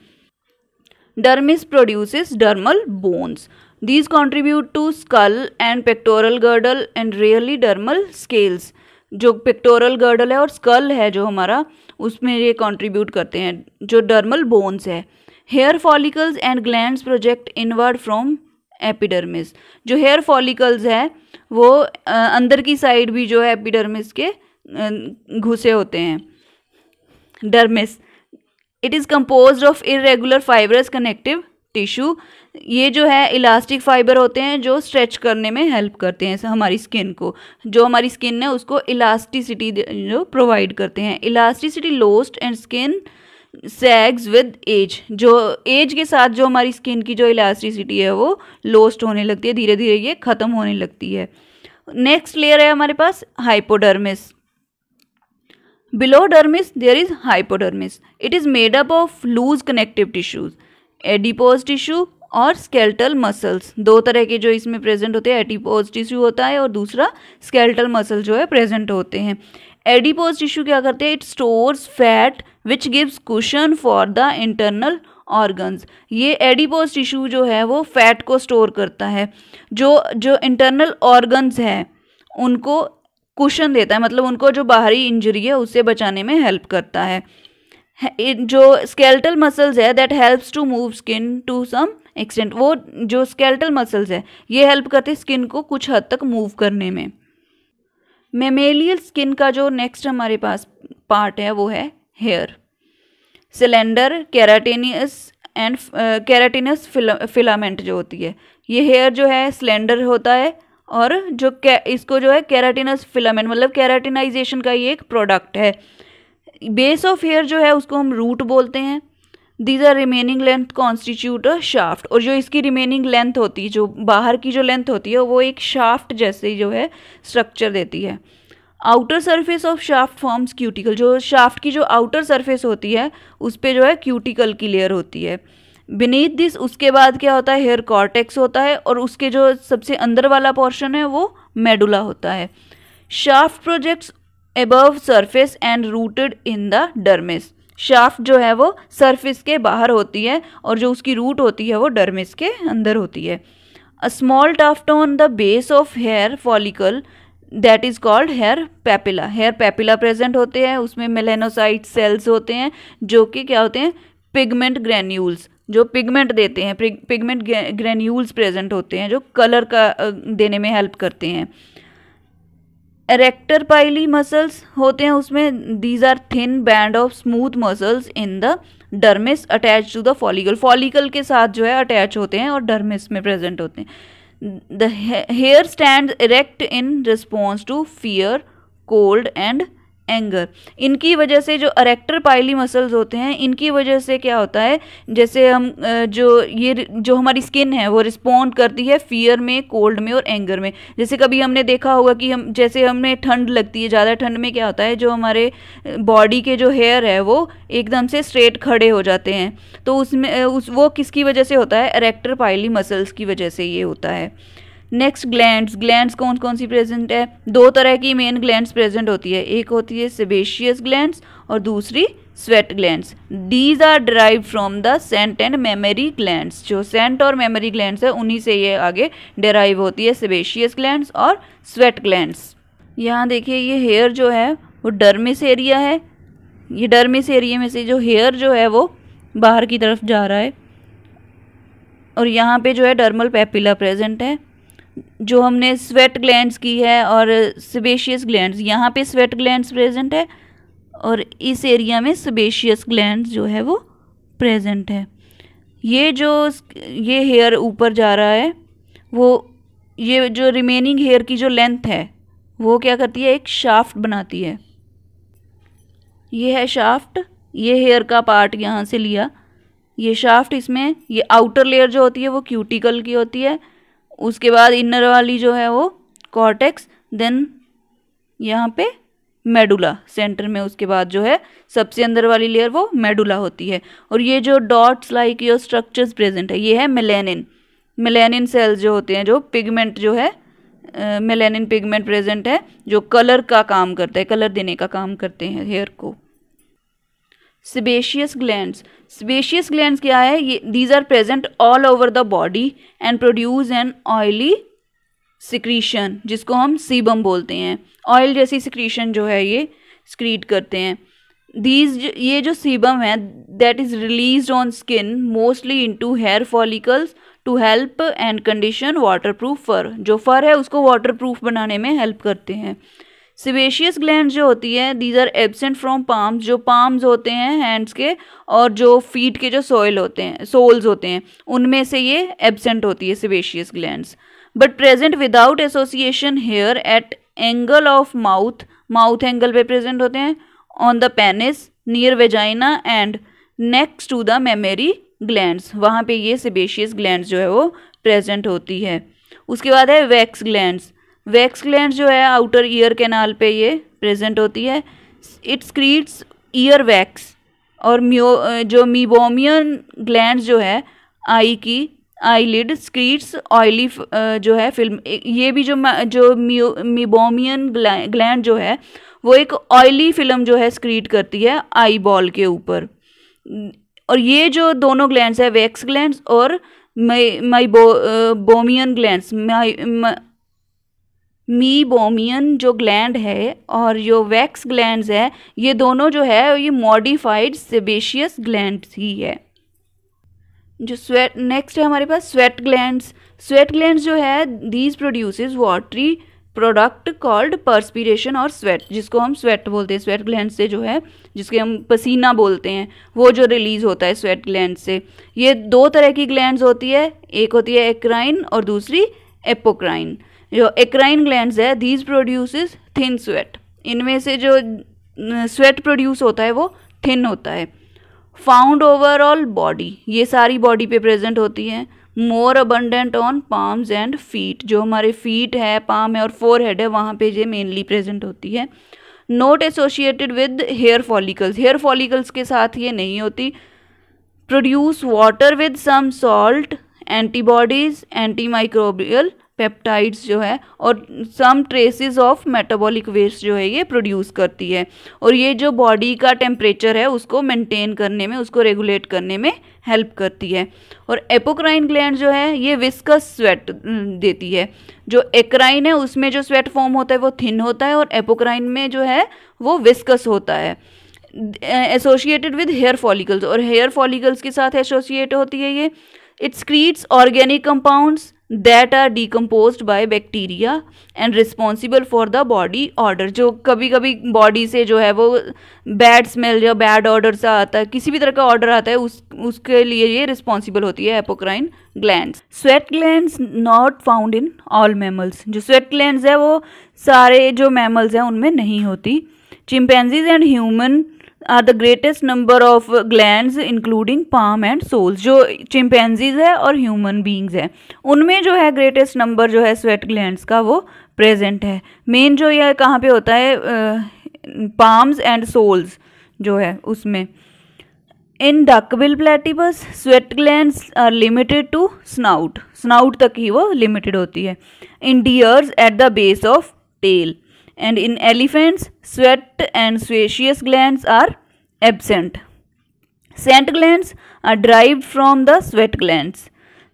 dermis produces dermal bones these contribute to skull and pectoral girdle and really dermal scales जो पेक्टोरल गर्डल है और स्कल है जो हमारा उसमें ये कॉन्ट्रीब्यूट करते हैं जो डर्मल बोन्स है hair follicles and gland project inward from epidermis जो हेयर फॉलिकल्स है वो अंदर की साइड भी जो है एपिडर्मिस के घुसे होते हैं dermis it is compose of irregular fibrous connective tissue ये जो है इलास्टिक फाइबर होते हैं जो स्ट्रेच करने में हेल्प करते हैं हमारी स्किन को जो हमारी स्किन है उसको इलास्टिसिटी जो प्रोवाइड करते हैं elasticity lost and skin sags with age जो एज के साथ जो हमारी स्किन की जो इलास्टिसिटी है वो लोस्ट होने लगती है धीरे धीरे ये ख़त्म होने लगती है नेक्स्ट लेयर है हमारे पास hypodermis below dermis there is hypodermis it is made up of loose connective tissues adipose tissue और स्केल्टल मसल्स दो तरह के जो इसमें प्रेजेंट होते हैं एडिपोज टिश्यू होता है और दूसरा स्केल्टल मसल जो है प्रेजेंट होते हैं एडिपोज टिश्यू क्या करते हैं it stores fat which gives cushion for the internal organs ये एडिपोज टिश्यू जो है वो फैट को स्टोर करता है जो जो इंटरनल ऑर्गन्स हैं उनको कुशन देता है मतलब उनको जो बाहरी इंजरी है उससे बचाने में हेल्प करता है जो स्केल्टल मसल्स है that helps to move skin to some extent वो जो स्केल्टल मसल्स है ये हेल्प करते स्किन को कुछ हद तक मूव करने में मेमेलियल स्किन का जो नेक्स्ट हमारे पास पार्ट है वो है hair cylinder keratinous and keratinous filament जो होती है ये हेयर जो है सिलेंडर होता है और जो इसको जो है कैराटिनस फिलामेंट मतलब कैराटिनाइजेशन का ये एक प्रोडक्ट है बेस ऑफ हेयर जो है उसको हम रूट बोलते हैं these are remaining length constitute a shaft और जो इसकी रिमेनिंग लेंथ होती है जो बाहर की जो लेंथ होती है वो एक शाफ्ट जैसे जो है स्ट्रक्चर देती है outer surface of shaft forms cuticle जो शाफ्ट की जो आउटर सरफेस होती है उस पर जो है क्यूटिकल की लेयर होती है बीनीथ दिस उसके बाद क्या होता है हेयर कॉर्टेक्स होता है और उसके जो सबसे अंदर वाला पोर्शन है वो मेडुला होता है shaft projects above surface and rooted in the dermis shaft जो है वो सरफेस के बाहर होती है और जो उसकी रूट होती है वो डर्मिस के अंदर होती है a small tuft on the base of hair follicle that is called hair papilla hair papilla present होते हैं उसमें मेलेनोसाइट सेल्स होते हैं जो कि क्या होते हैं पिगमेंट ग्रैन्यूल्स जो पिगमेंट देते हैं पिगमेंट ग्रेन्यूल्स प्रेजेंट होते हैं जो कलर का देने में हेल्प करते हैं एरेक्टर पाइली मसल्स होते हैं उसमें these are thin band of smooth muscles in the dermis attach to the follicle follicle के साथ जो है अटैच होते हैं और डर्मिस में प्रेजेंट होते हैं the hair stand erect in response to fear cold and anger इनकी वजह से जो अरेक्टर पाइली मसल्स होते हैं इनकी वजह से क्या होता है जैसे हम जो ये जो हमारी स्किन है वो रिस्पॉन्ड करती है फियर में कोल्ड में और एंगर में जैसे कभी हमने देखा होगा कि हम जैसे हमें ठंड लगती है ज़्यादा ठंड में क्या होता है जो हमारे बॉडी के जो हेयर है वो एकदम से स्ट्रेट खड़े हो जाते हैं तो उसमें उस वो किसकी वजह से होता है अरेक्टर पाइली मसल्स की वजह से ये होता है नेक्स्ट ग्लैंड्स ग्लैंड्स कौन कौन सी प्रेजेंट है दो तरह की मेन ग्लैंड्स प्रेजेंट होती है एक होती है सेबेशियस ग्लैंड्स और दूसरी sweat glands these are derive from the scent and mammary glands जो सेंट और मेमरी ग्लैंड्स है उन्हीं से ये आगे डराइव होती है सेबेशियस ग्लैंड्स और स्वेट ग्लैंड्स यहाँ देखिए ये हेयर जो है वो डर्मिस एरिया है ये डर्मिस एरिया में से जो हेयर जो है वो बाहर की तरफ जा रहा है और यहाँ पे जो है डर्मल पेपिला प्रेजेंट है जो हमने स्वेट ग्लैंड्स की है और सबेशियस ग्लैंड्स यहाँ पे स्वेट ग्लैंड्स प्रेजेंट है और इस एरिया में सबेशियस ग्लैंड्स जो है वो प्रेजेंट है ये जो ये हेयर ऊपर जा रहा है वो ये जो रिमेनिंग हेयर की जो लेंथ है वो क्या करती है एक शाफ्ट बनाती है ये है शाफ्ट ये हेयर का पार्ट यहाँ से लिया ये शाफ्ट इसमें ये आउटर लेयर जो होती है वो क्यूटिकल की होती है उसके बाद इनर वाली जो है वो कॉर्टेक्स देन यहाँ पे मेडुला सेंटर में उसके बाद जो है सबसे अंदर वाली लेयर वो मेडुला होती है और ये जो dots like your structures present है ये है मेलेनिन मेलेनिन सेल्स जो होते हैं जो पिगमेंट जो है मेलेनिन पिगमेंट प्रेजेंट है जो कलर का काम करता है कलर देने का काम करते हैं हेयर को सबेशियस ग्लैंड स्पेशियस ग्लैंड क्या है ये these are present all over the body and produce an oily secretion जिसको हम सीबम बोलते हैं ऑयल जैसी सिक्रीशन जो है ये सिक्रीट करते हैं दीज ये जो सीबम है that is release on skin mostly into hair follicles to help and condition waterproof fur जो फर है उसको वाटर प्रूफ बनाने में हेल्प करते हैं सिबेशियस ग्लैंड जो होती है these are absent from palms जो पाम्स होते हैं हैंड्स के और जो फीट के जो सोयल होते हैं सोल्स होते हैं उनमें से ये एबसेंट होती है sebaceous glands but present without association hair at angle of mouth mouth angle पे प्रेजेंट होते हैं on the penis near vagina and next to the mammary glands वहाँ पे ये सिबेशियस ग्लैंड जो है वो प्रेजेंट होती है उसके बाद है वैक्स ग्लैंड्स वैक्स ग्लैंड जो है आउटर ईयर कैनाल पे ये प्रेजेंट होती है इट्स क्रीड्स ईयर वैक्स और म्यो जो मीबोमियन ग्लैंड जो है आई की आई लिड स्क्रीट्स ऑयली जो है फिल्म ये भी जो जो मीबोमियन ग्लैंड जो है वो एक ऑयली फिल्म जो है स्क्रीट करती है आई बॉल के ऊपर और ये जो दोनों ग्लैंड्स है वैक्स ग्लैंड्स और माई माई बो बोमियन ग्लैंड्स मीबोमियन जो ग्लैंड है और जो वैक्स ग्लैंड है ये दोनों जो है ये मॉडिफाइड सेबेशियस ग्लैंड ही है जो स्वेट नेक्स्ट है हमारे पास स्वेट ग्लैंड स्वेट ग्लैंड जो है these produce watery product called perspiration और स्वेट जिसको हम स्वेट बोलते हैं स्वेट ग्लैंड से जो है जिसके हम पसीना बोलते हैं वो जो रिलीज होता है स्वेट ग्लैंड से ये दो तरह की ग्लैंड होती है एक होती है एक्राइन और दूसरी एपोक्राइन जो एक्राइन ग्लैंड है दीज प्रोड्यूस थिन स्वेट इनमें से जो स्वेट प्रोड्यूस होता है वो थिन होता है फाउंड ओवरऑल बॉडी ये सारी बॉडी पे प्रेजेंट होती है more abundant on palms and feet जो हमारे फीट है पाम है और फोर हेड है वहाँ पे ये मेनली प्रेजेंट होती है not associated with hair follicles hair follicles के साथ ये नहीं होती produce water with some salt antibodies antimicrobial peptides जो है और some traces of metabolic waste जो है ये प्रोड्यूस करती है और ये जो बॉडी का टेम्परेचर है उसको मेंटेन करने में उसको रेगुलेट करने में हेल्प करती है और एपोक्राइन ग्लैंड जो है ये विस्कस हम्म, स्वेट देती है जो एक्राइन है उसमें जो स्वेट फॉर्म होता है वो थिन होता है और एपोक्राइन में जो है वो विस्कस होता है एसोसिएटेड विद हेयर फॉलिकल्स और हेयर फॉलिकल्स के साथ एसोसिएट होती है ये its secretes organic compounds that are decompose by bacteria and responsible for the body odour जो कभी कभी बॉडी से जो है वो बैड स्मेल या बैड ऑर्डर सा आता है किसी भी तरह का ऑर्डर आता है उस उसके लिए ये रिस्पॉन्सिबल होती है apocrine gland sweat gland not found in all mammals जो स्वेट ग्लैंड है वो सारे जो मैमल्स हैं उनमें नहीं होती chimpanzees and human are the greatest number of gland including palm and soles जो चिंपैनजीज है और ह्यूमन बींग्स हैं उनमें जो है ग्रेटेस्ट नंबर जो है स्वेट ग्लैंड का वो प्रेजेंट है मेन जो यह कहाँ पे होता है पाम्स एंड सोल्स जो है उसमें in duckbill platypus sweat gland are limited to snout snout तक ही वो लिमिटेड होती है in deers at the base of tail and in elephants sweat and स्वेशियस gland are absent scent gland are derive from the sweat gland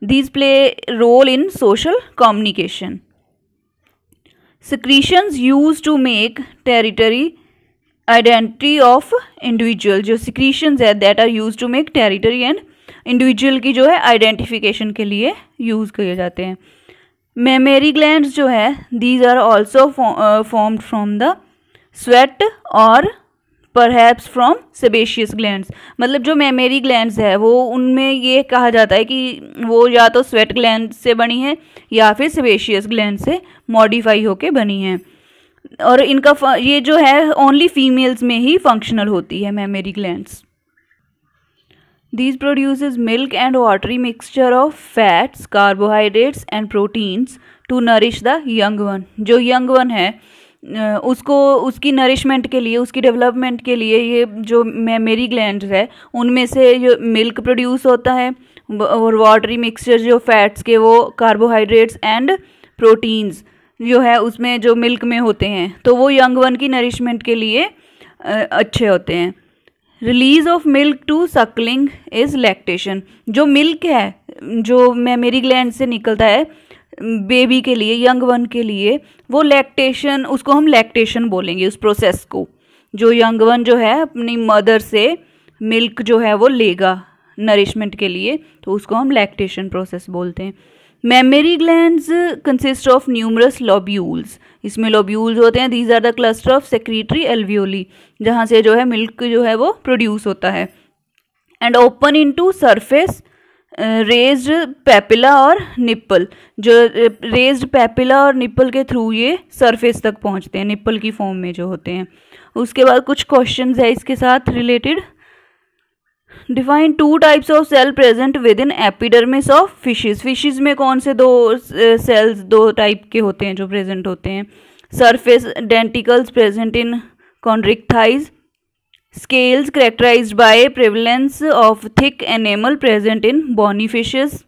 these play role in social communication secretions use to make territory identity of individual जो secretions है that are use to make territory and individual की जो है identification के लिए use किए जाते हैं मेमेरी ग्लैंड जो है these are also formed from the sweat और परहैप्स फ्रॉम सेबेशियस ग्लैंड मतलब जो मेमेरी ग्लैंड है वो उनमें ये कहा जाता है कि वो या तो स्वेट ग्लैंड से बनी है या फिर सेबेशियस ग्लैंड से मॉडिफाई होके बनी है और इनका ये जो है ओनली फीमेल्स में ही फंक्शनल होती है mammary glands These produces milk and watery mixture of fats, carbohydrates and proteins to nourish the young one. जो young one है उसको उसकी नरिशमेंट के लिए उसकी डेवलपमेंट के लिए ये जो मेरी ग्लैंड है उनमें से जो मिल्क प्रोड्यूस होता है और वाटरी मिक्सचर जो फैट्स के वो कार्बोहाइड्रेट्स एंड प्रोटीन्स जो है उसमें जो मिल्क में होते हैं तो वो यंग वन की नरिशमेंट के लिए अच्छे होते हैं release of milk to suckling is lactation जो मिल्क है जो मेरी ग्लैंड से निकलता है बेबी के लिए यंग वन के लिए वो लैक्टेशन उसको हम लैक्टेशन बोलेंगे उस प्रोसेस को जो यंग वन जो है अपनी मदर से मिल्क जो है वो लेगा नरिशमेंट के लिए तो उसको हम लैक्टेशन प्रोसेस बोलते हैं mammary gland consist of numerous lobules इसमें लॉब्यूल्स होते हैं these are the cluster of secretory alveoli जहाँ से जो है मिल्क जो है वो प्रोड्यूस होता है and open into surface raised papilla और निप्पल जो रेज्ड पैपिला और निप्पल के थ्रू ये सरफेस तक पहुँचते हैं निप्पल की फॉर्म में जो होते हैं उसके बाद कुछ क्वेश्चन है इसके साथ related define two types of cell present within epidermis of fishes fishes में कौन से दो सेल्स दो टाइप के होते हैं जो प्रेजेंट होते हैं surface denticles present in chondrichthyes scales characterized by prevalence of thick enamel present in bony fishes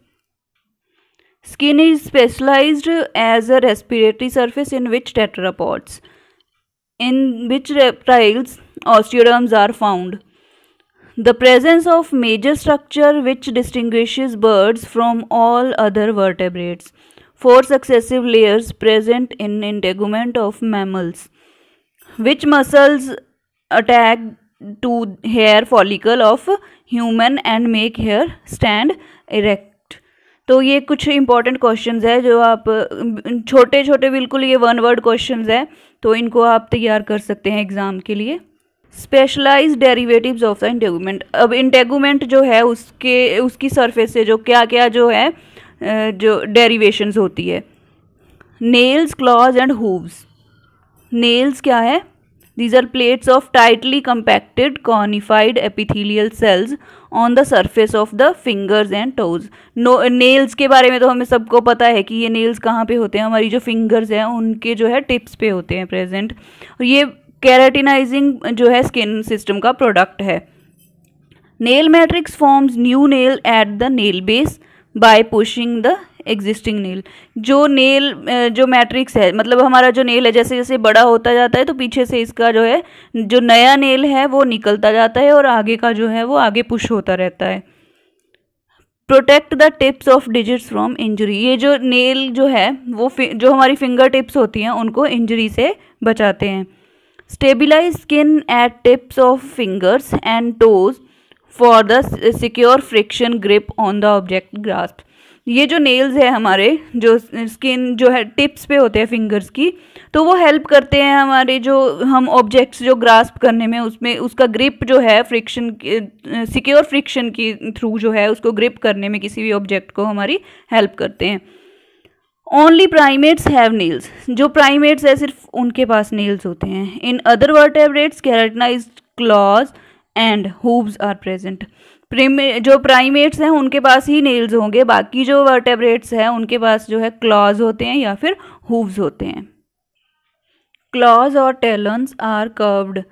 skin is specialize as a respiratory surface in which tetrapods in which reptiles osteoderms are found The presence of major structure which distinguishes birds from all other vertebrates. Four successive layers present in integument of mammals. Which muscles attack to hair follicle of human and make hair stand erect. तो ये कुछ important questions है जो आप छोटे छोटे बिल्कुल ये वन वर्ड क्वेश्चंस है तो इनको आप तैयार कर सकते हैं एग्ज़ाम के लिए specialize derivative of the integument अब इंटेगूमेंट जो है उसके उसकी सरफेस से जो क्या क्या जो है जो डेरीवेशन होती है nails claws and hooves nails क्या है these are plates of tightly compacted cornified epithelial cells on the surface of the fingers and toes nails के बारे में तो हमें सबको पता है कि ये नेल्स कहाँ पे होते हैं हमारी जो फिंगर्स हैं उनके जो है टिप्स पे होते हैं प्रेजेंट और ये कैरेटिनाइजिंग जो है स्किन सिस्टम का प्रोडक्ट है nail matrix forms new nail at the nail base by pushing the existing nail जो नेल जो मैट्रिक्स है मतलब हमारा जो नेल है जैसे जैसे बड़ा होता जाता है तो पीछे से इसका जो है जो नया नेल है वो निकलता जाता है और आगे का जो है वो आगे पुश होता रहता है protect the tips of digits from injury ये जो नेल जो है वो जो हमारी फिंगर टिप्स होती हैं उनको इंजरी से बचाते हैं stabilize skin at tips of fingers and toes for the secure friction grip on the object grasped ये जो नेल्स है हमारे जो स्किन जो है टिप्स पे होते हैं फिंगर्स की तो वो हेल्प करते हैं हमारे जो हम ऑब्जेक्ट्स जो ग्रास्प करने में उसमें उसका ग्रिप जो है फ्रिक्शन सिक्योर फ्रिक्शन की थ्रू जो है उसको ग्रिप करने में किसी भी ऑब्जेक्ट को हमारी हेल्प करते हैं ओनली प्राइमेट्स हैव नील्स जो प्राइमेट्स है सिर्फ उनके पास नील्स होते हैं in other vertebrates keratinized claws and hooves are present जो प्राइमेट्स हैं उनके पास ही नेल्स होंगे बाकी जो वर्टेब्रेट्स हैं उनके पास जो है क्लॉज होते हैं या फिर हुव्स होते हैं क्लॉज और talons are curved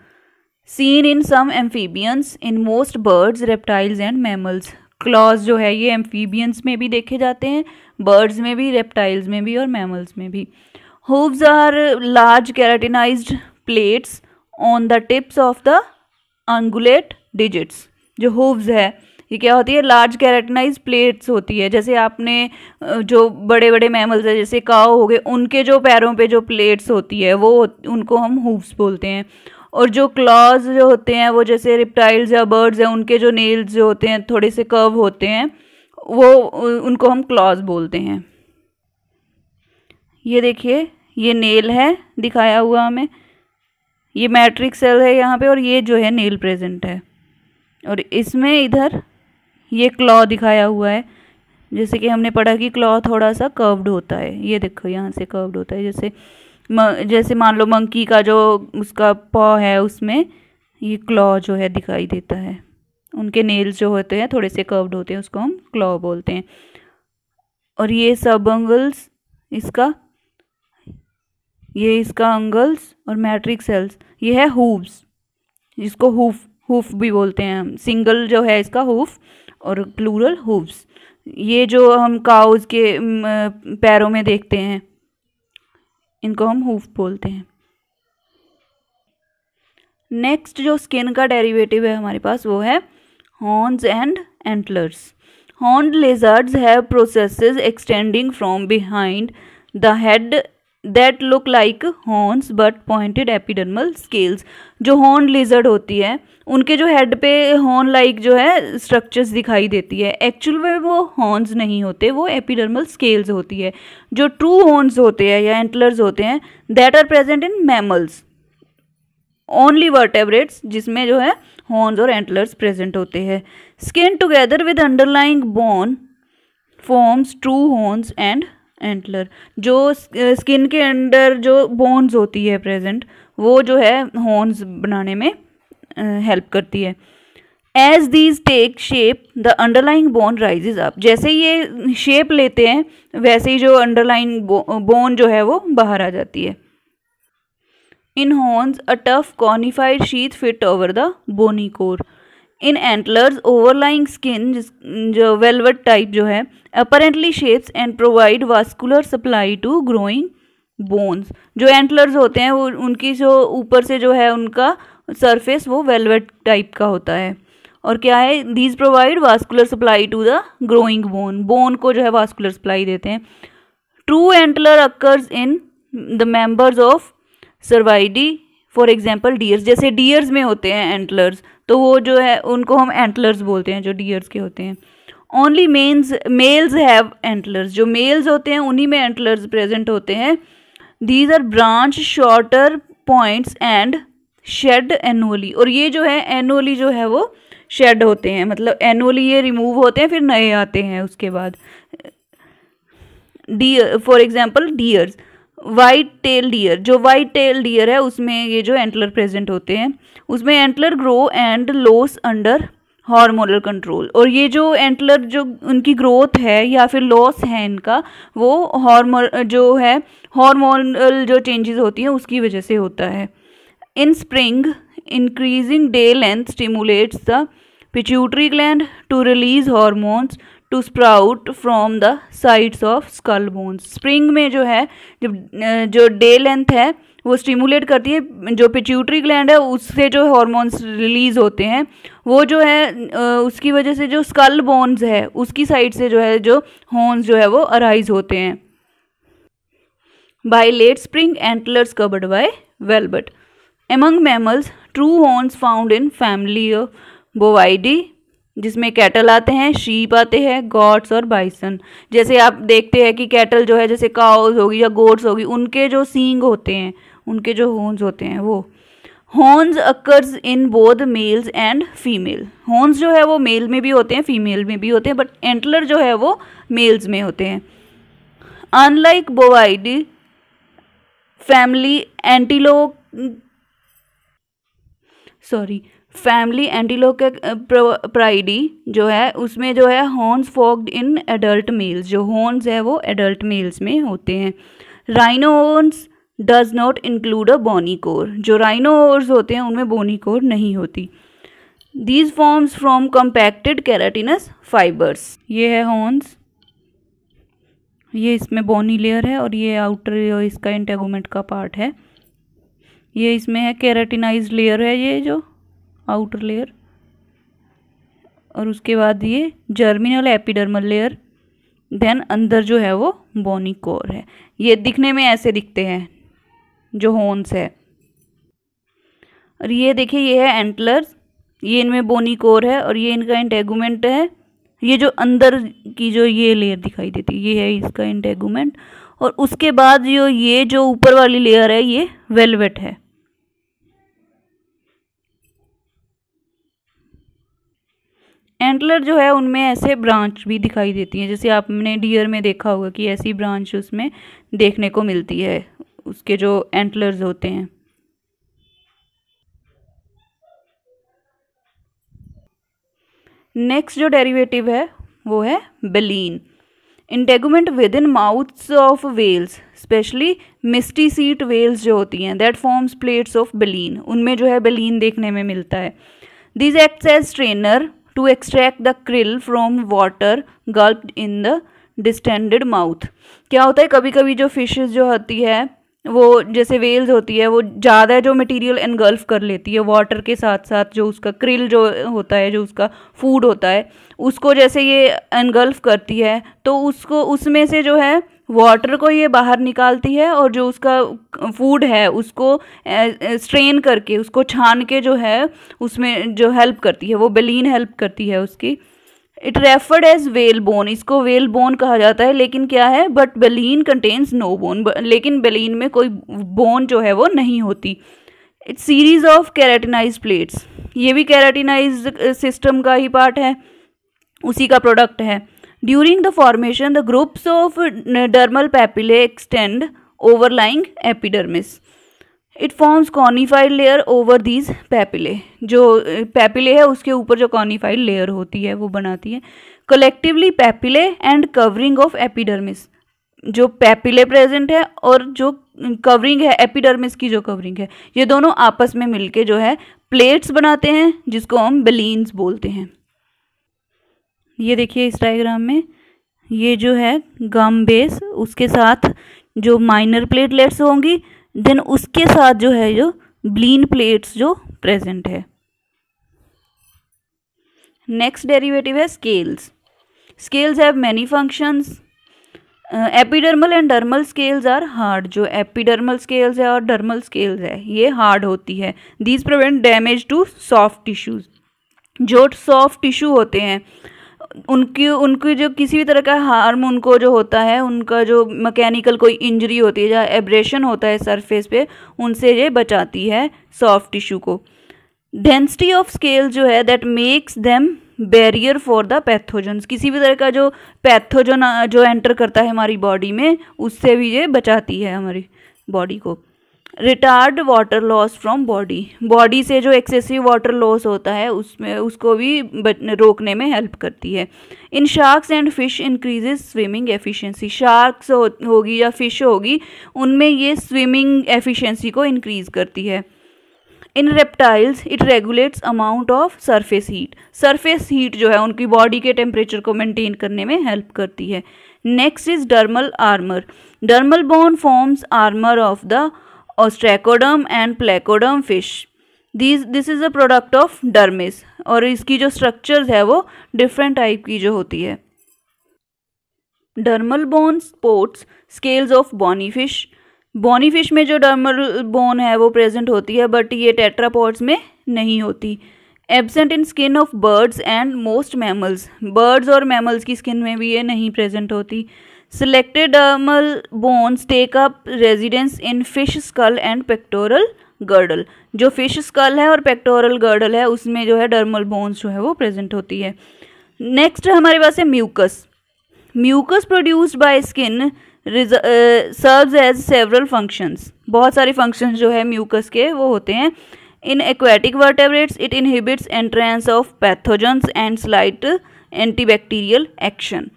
seen in some amphibians in most birds reptiles and mammals claws जो है ये एम्फीबियंस में भी देखे जाते हैं बर्ड्स में भी रेप्टाइल्स में भी और मैमल्स में भी hooves are large keratinized plates on the tips of the ungulate digits जो hooves है ये क्या होती है लार्ज कैरेटनाइज प्लेट्स होती है जैसे आपने जो बड़े बड़े मैमल्स हैं जैसे काओ हो गए उनके जो पैरों पे जो प्लेट्स होती है वो उनको हम हुव्स बोलते हैं और जो क्लॉज जो होते हैं वो जैसे रिप्टाइल्स या बर्ड्स हैं उनके जो नेल्स जो होते हैं थोड़े से कर्व होते हैं वो उनको हम क्लॉज बोलते हैं ये देखिए ये नेल है दिखाया हुआ हमें ये मैट्रिक सेल है यहाँ पे और ये जो है नेल प्रेजेंट है और इसमें इधर ये क्लॉ दिखाया हुआ है जैसे कि हमने पढ़ा कि क्लॉ थोड़ा सा कर्व्ड होता है ये देखो यहाँ से कर्व्ड होता है जैसे म, जैसे मान लो मंकी का जो उसका पॉ है उसमें ये क्लॉ जो है दिखाई देता है उनके नेल्स जो होते हैं थोड़े से कर्व्ड होते हैं उसको हम क्लॉ बोलते हैं और ये सब अंगल्स इसका ये इसका अंगल्स और मैट्रिक सेल्स ये है हूव्स इसको हूफ हुफ भी बोलते हैं हम सिंगल जो है इसका हुफ और प्लूरल हूव्स ये जो हम काउज के पैरों में देखते हैं इनको हम हुफ बोलते हैं नेक्स्ट जो स्किन का डेरिवेटिव है हमारे पास वो है horns and antlers. Horned lizards have processes extending from behind the head that look like horns but pointed epidermal scales. जो horned lizard होती है उनके जो head पे horn like जो है structures दिखाई देती है एक्चुअल में वो horns नहीं होते वो epidermal scales होती है जो true horns होते हैं या antlers होते हैं that are present in mammals. Only vertebrates जिसमें जो है हॉर्न्स और एंटलर्स प्रेजेंट होते हैं skin together with underlying bone forms true horns and antler जो स्किन के अंडर जो बोन्स होती है प्रेजेंट वो जो है हॉर्न्स बनाने में हेल्प करती है as these take shape the underlying bone rises up जैसे ये शेप लेते हैं वैसे ही जो अंडरलाइन बोन जो है वो बाहर आ जाती है in horns a tough conified sheath fit over the bony core in antlers overlying skin जिस जो वेलवेट टाइप जो है apparently shapes and provide vascular supply to growing bones जो एंटलर्स होते हैं वो उनकी जो ऊपर से जो है उनका सरफेस वो वेलवेट टाइप का होता है और क्या है these provide vascular supply to the growing bone bone को जो है वास्कुलर सप्लाई देते हैं true antler occurs in the members of Cervidae for example deers जैसे डियर्स में होते हैं एंटलर्स तो वो जो है उनको हम एंटलर्स बोलते हैं जो डियर्स के होते हैं only mens males have antlers जो मेल्स होते हैं उन्हीं में एंटलर्स प्रेजेंट होते हैं these are branch shorter points and shed annually और ये जो है एनुअली जो है वो शेड होते हैं मतलब एनुअली ये रिमूव होते हैं फिर नए आते हैं उसके बाद deer for example deers white tail deer जो वाइट टेल डियर है उसमें ये जो एंटलर प्रेजेंट होते हैं उसमें antler grow and loss under hormonal control और ये जो एंटलर जो उनकी ग्रोथ है या फिर लॉस है इनका वो हार्मोन जो है हार्मोनल जो चेंजेस होती हैं उसकी वजह से होता है in spring increasing day length stimulates the pituitary gland to release hormones to sprout from the sides of skull bones spring में जो है जब जो डे लेंथ है वो स्टिमुलेट करती है जो पिच्यूटरी ग्लैंड है उससे जो हॉर्मोन्स रिलीज होते हैं वो जो है उसकी वजह से जो स्कल बोन्स है उसकी साइड से जो है जो हॉर्न्स जो है वो अराइज होते हैं by late spring antlers covered by velvet among mammals true horns found in family Bovidae जिसमें कैटल आते हैं शीप आते हैं गॉड्स और बाइसन जैसे आप देखते हैं कि कैटल जो है जैसे काउज होगी या गोड्स होगी उनके जो सींग होते हैं उनके जो होन्स होते हैं वो हॉर्न्स अकर्स इन बोध मेल्स एंड फीमेल हॉर्न्स जो है वो मेल में भी होते हैं फीमेल में भी होते हैं बट एंटलर जो है वो मेल्स में होते हैं unlike bovid family antilo sorry family Antilocapridae जो है उसमें जो है horns forked in adult males जो हॉर्न्स है वो एडल्ट मेल्स में होते हैं rhino horns does not include a bony core जो राइनो हॉर्स होते हैं उनमें बोनी कोर नहीं होती these forms from compacted keratinous fibers ये है हॉर्न्स ये इसमें बोनी लेयर है और ये आउटर इसका इंटेगोमेंट का पार्ट है ये इसमें है कैराटिनाइज लेयर है ये जो आउटर लेयर और उसके बाद ये जर्मिनल एपिडर्मल लेयर देन अंदर जो है वो बोनी कोर है ये दिखने में ऐसे दिखते हैं जो होन्स है और ये देखिए ये है एंटलर्स ये इनमें बोनी कोर है और ये इनका इंटेगूमेंट है ये जो अंदर की जो ये लेयर दिखाई देती है ये है इसका इंटेगूमेंट और उसके बाद जो ये जो ऊपर वाली लेयर है ये वेलवेट है एंटलर जो है उनमें ऐसे ब्रांच भी दिखाई देती हैं जैसे आपने डियर में देखा होगा कि ऐसी ब्रांच उसमें देखने को मिलती है उसके जो एंटलर्स होते हैं नेक्स्ट जो डेरिवेटिव है वो है baleen integument within mouths of whales especially mysticete whales जो होती हैं that forms plates of baleen उनमें जो है बेलीन देखने में मिलता है these acts as trainer to extract the krill from water gulped in the distended mouth क्या होता है कभी कभी जो फिशेज जो होती है वो जैसे वेल्स होती है वो ज़्यादा जो मटेरियल एनगल्फ कर लेती है वाटर के साथ साथ जो उसका क्रिल जो होता है जो उसका फूड होता है उसको जैसे ये एनगल्फ करती है तो उसको उसमें से जो है वाटर को ये बाहर निकालती है और जो उसका फूड है उसको स्ट्रेन करके उसको छान के जो है उसमें जो हेल्प करती है वो बेलिन हेल्प करती है उसकी it referred as whale bone इसको वेल बोन कहा जाता है लेकिन क्या है but baleen contains no bone लेकिन बेलिन में कोई बोन जो है वो नहीं होती it's series of keratinized plates ये भी कैरेटिनाइज सिस्टम का ही पार्ट है उसी का प्रोडक्ट है the formation the groups of dermal papillae extend overlying epidermis it forms cornified layer over these papillae जो पैपिले eh, है उसके ऊपर जो कॉर्नीफाइड लेयर होती है वो बनाती है collectively papillae and covering of epidermis जो पैपिले प्रेजेंट है और जो कवरिंग eh, है एपिडर्मिस की जो कवरिंग है ये दोनों आपस में मिलके जो है प्लेट्स बनाते हैं जिसको हम बलीन्स बोलते हैं ये देखिए इस डायग्राम में ये जो है गम बेस उसके साथ जो माइनर प्लेटलेट्स होंगी देन उसके साथ जो है जो ब्लीन प्लेट्स जो प्रेजेंट है नेक्स्ट डेरिवेटिव है scales scales have many functions epidermal and dermal scales are hard जो एपिडर्मल स्केल्स है और डर्मल स्केल्स है ये हार्ड होती है these prevent damage to soft tissues जो सॉफ्ट टिश्यू होते हैं उनकी उनकी जो किसी भी तरह का हार्म उनको जो होता है उनका जो मैकेनिकल कोई इंजरी होती है या एब्रेशन होता है सरफेस पे उनसे ये बचाती है सॉफ्ट टिश्यू को डेंसिटी ऑफ स्केल जो है that makes them barrier for the pathogens किसी भी तरह का जो पैथोजन जो एंटर करता है हमारी बॉडी में उससे भी ये बचाती है हमारी बॉडी को retard water loss from body body से जो एक्सेसिव वाटर लॉस होता है उसमें उसको भी रोकने में हेल्प करती है in sharks and fish increases swimming efficiency sharks होगी या फिश होगी उनमें ये स्विमिंग एफिशिएंसी को इंक्रीज करती है in reptiles it regulates amount of surface heat surface heat जो है उनकी बॉडी के टेम्परेचर को मेनटेन करने में हेल्प करती है next is dermal armor dermal bone forms armor of the ostracoderm and placoderm fish these this is a product of dermis और इसकी जो स्ट्रक्चर्स है वो डिफरेंट टाइप की जो होती है dermal bone supports scales of bony fish bony fish में जो डर्मल बोन है वो प्रेजेंट होती है बट ये टेट्रापोर्ट्स में नहीं होती absent in skin of birds and most mammals birds और मैमल्स की स्किन में भी ये नहीं प्रेजेंट होती Selected dermal uh, bones take up residence in fish skull and pectoral girdle जो फिश स्कल है और पेक्टोरल गर्डल है उसमें जो है डर्मल बोन्स जो है वो प्रेजेंट होती है नेक्स्ट हमारे पास है mucus mucus produced by skin serves as several functions बहुत सारे फंक्शंस जो है म्यूकस के वो होते हैं in aquatic vertebrates it inhibits entrance of pathogens and slight antibacterial action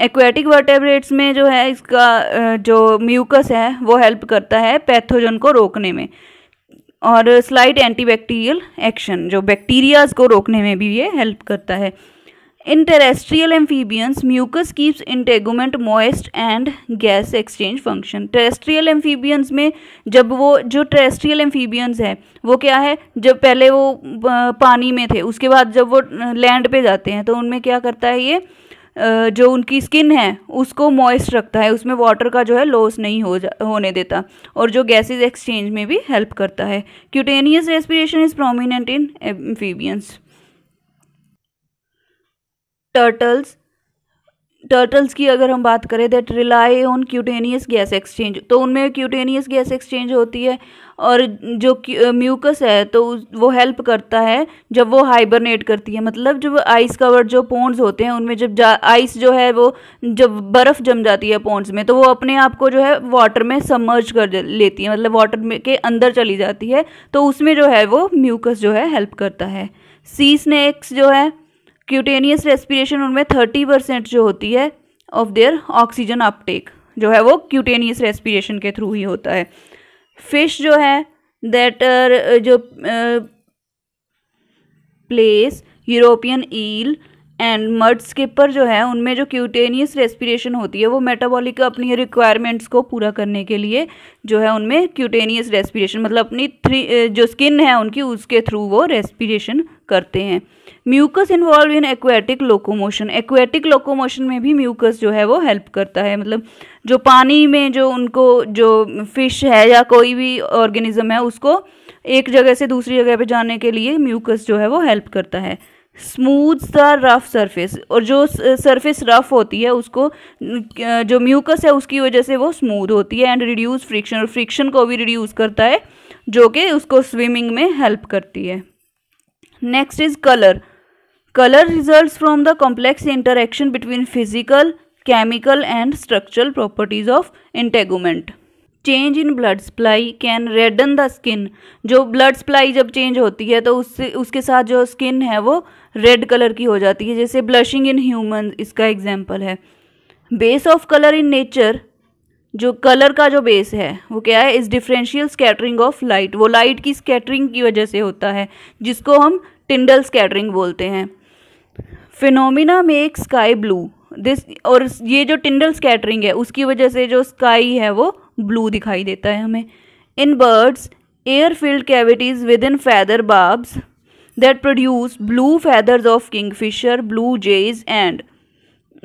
aquatic vertebrates में जो है इसका जो म्यूकस है वो हेल्प करता है पैथोजन को रोकने में और स्लाइट एंटीबैक्टीरियल एक्शन जो बैक्टीरियाज को रोकने में भी ये हेल्प करता है in terrestrial amphibians mucus keeps integument moist and gas exchange function terrestrial amphibians में जब वो जो टेरेस्ट्रियल एम्फीबियंस है वो क्या है जब पहले वो पानी में थे उसके बाद जब वो लैंड पे जाते हैं तो उनमें क्या करता है ये जो उनकी स्किन है उसको मॉइस्ट रखता है उसमें वाटर का जो है लॉस नहीं हो जा होने देता और जो गैसेज एक्सचेंज में भी हेल्प करता है cutaneous respiration is prominent in amphibians turtles turtles की अगर हम बात करें that rely on cutaneous gas exchange तो उनमें क्यूटेनियस गैस एक्सचेंज होती है और जो म्यूकस है तो वो हेल्प करता है जब वो हाइबरनेट करती है मतलब जब आइस कवर्ड जो पोन्स होते हैं उनमें जब आइस जो है वो जब बर्फ़ जम जाती है पोन्स में तो वो अपने आप को जो है वाटर में समर्ज कर लेती है मतलब वाटर में के अंदर चली जाती है तो उसमें जो है वो म्यूकस जो है हेल्प करता है सी स्नैक्स जो है क्यूटेनियस रेस्पिरेशन उनमें थर्टी परसेंट जो होती है ऑफ देयर ऑक्सीजन अपटेक जो है वो क्यूटेनियस रेस्पिरेशन के थ्रू ही होता है फिश जो है दैट जो plaice European eel and mudskipper जो है उनमें जो क्यूटेनियस रेस्पिरेशन होती है वो मेटाबॉलिक अपनी रिक्वायरमेंट्स को पूरा करने के लिए जो है उनमें क्यूटेनियस रेस्पिरेशन मतलब अपनी थ्री जो स्किन है उनकी उसके थ्रू वो रेस्पिरेशन करते हैं mucus involve in aquatic locomotion aquatic locomotion में भी म्यूकस जो है वो हेल्प करता है मतलब जो पानी में जो उनको जो फिश है या कोई भी ऑर्गेनिज्म है उसको एक जगह से दूसरी जगह पे जाने के लिए म्यूकस जो है वो हेल्प करता है स्मूथ सा रफ़ सरफेस और जो सरफेस रफ़ होती है उसको जो म्यूकस है उसकी वजह से वो स्मूथ होती है एंड रिड्यूस फ्रिक्शन और फ्रिक्शन को भी रिड्यूस करता है जो कि उसको स्विमिंग में हेल्प करती है next is colour colour result from the complex interaction between physical chemical and structural properties of integument change in blood supply can redden the skin जो ब्लड सप्लाई जब चेंज होती है तो उससे उसके साथ जो स्किन है वो रेड कलर की हो जाती है जैसे ब्लशिंग इन ह्यूमन इसका एग्जाम्पल है base of colour in nature जो कलर का जो बेस है वो क्या है is differential scattering of light वो लाइट की स्कैटरिंग की वजह से होता है जिसको हम टिंडल स्कैटरिंग बोलते हैं phenomena make sky blue this और ये जो टिंडल स्कैटरिंग है उसकी वजह से जो स्काई है वो ब्लू दिखाई देता है हमें in birds air filled cavities within feather barbs that produce blue feathers of kingfisher blue jays and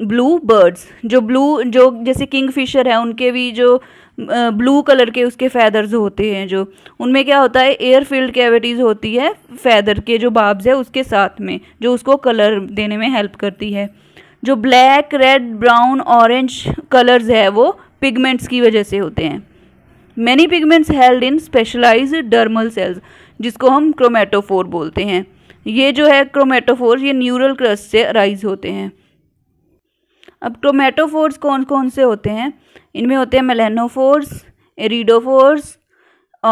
bluebirds जो ब्लू जो जैसे किंग फिशर है उनके भी जो ब्लू कलर के उसके फैदर्स होते हैं जो उनमें क्या होता है एयर फिल्ड कैविटीज़ होती है फैदर के जो बाब्स है उसके साथ में जो उसको कलर देने में हेल्प करती है जो black red brown orange colours है वो पिगमेंट्स की वजह से होते हैं many pigments held in specialized dermal cells जिसको हम क्रोमेटोफोर बोलते हैं ये जो है क्रोमेटोफोर ये न्यूरल क्रस्ट से अराइज होते हैं अब क्रोमेटोफोर्स कौन कौन से होते हैं इनमें होते हैं मेलेनोफोर्स एरिडोफोर्स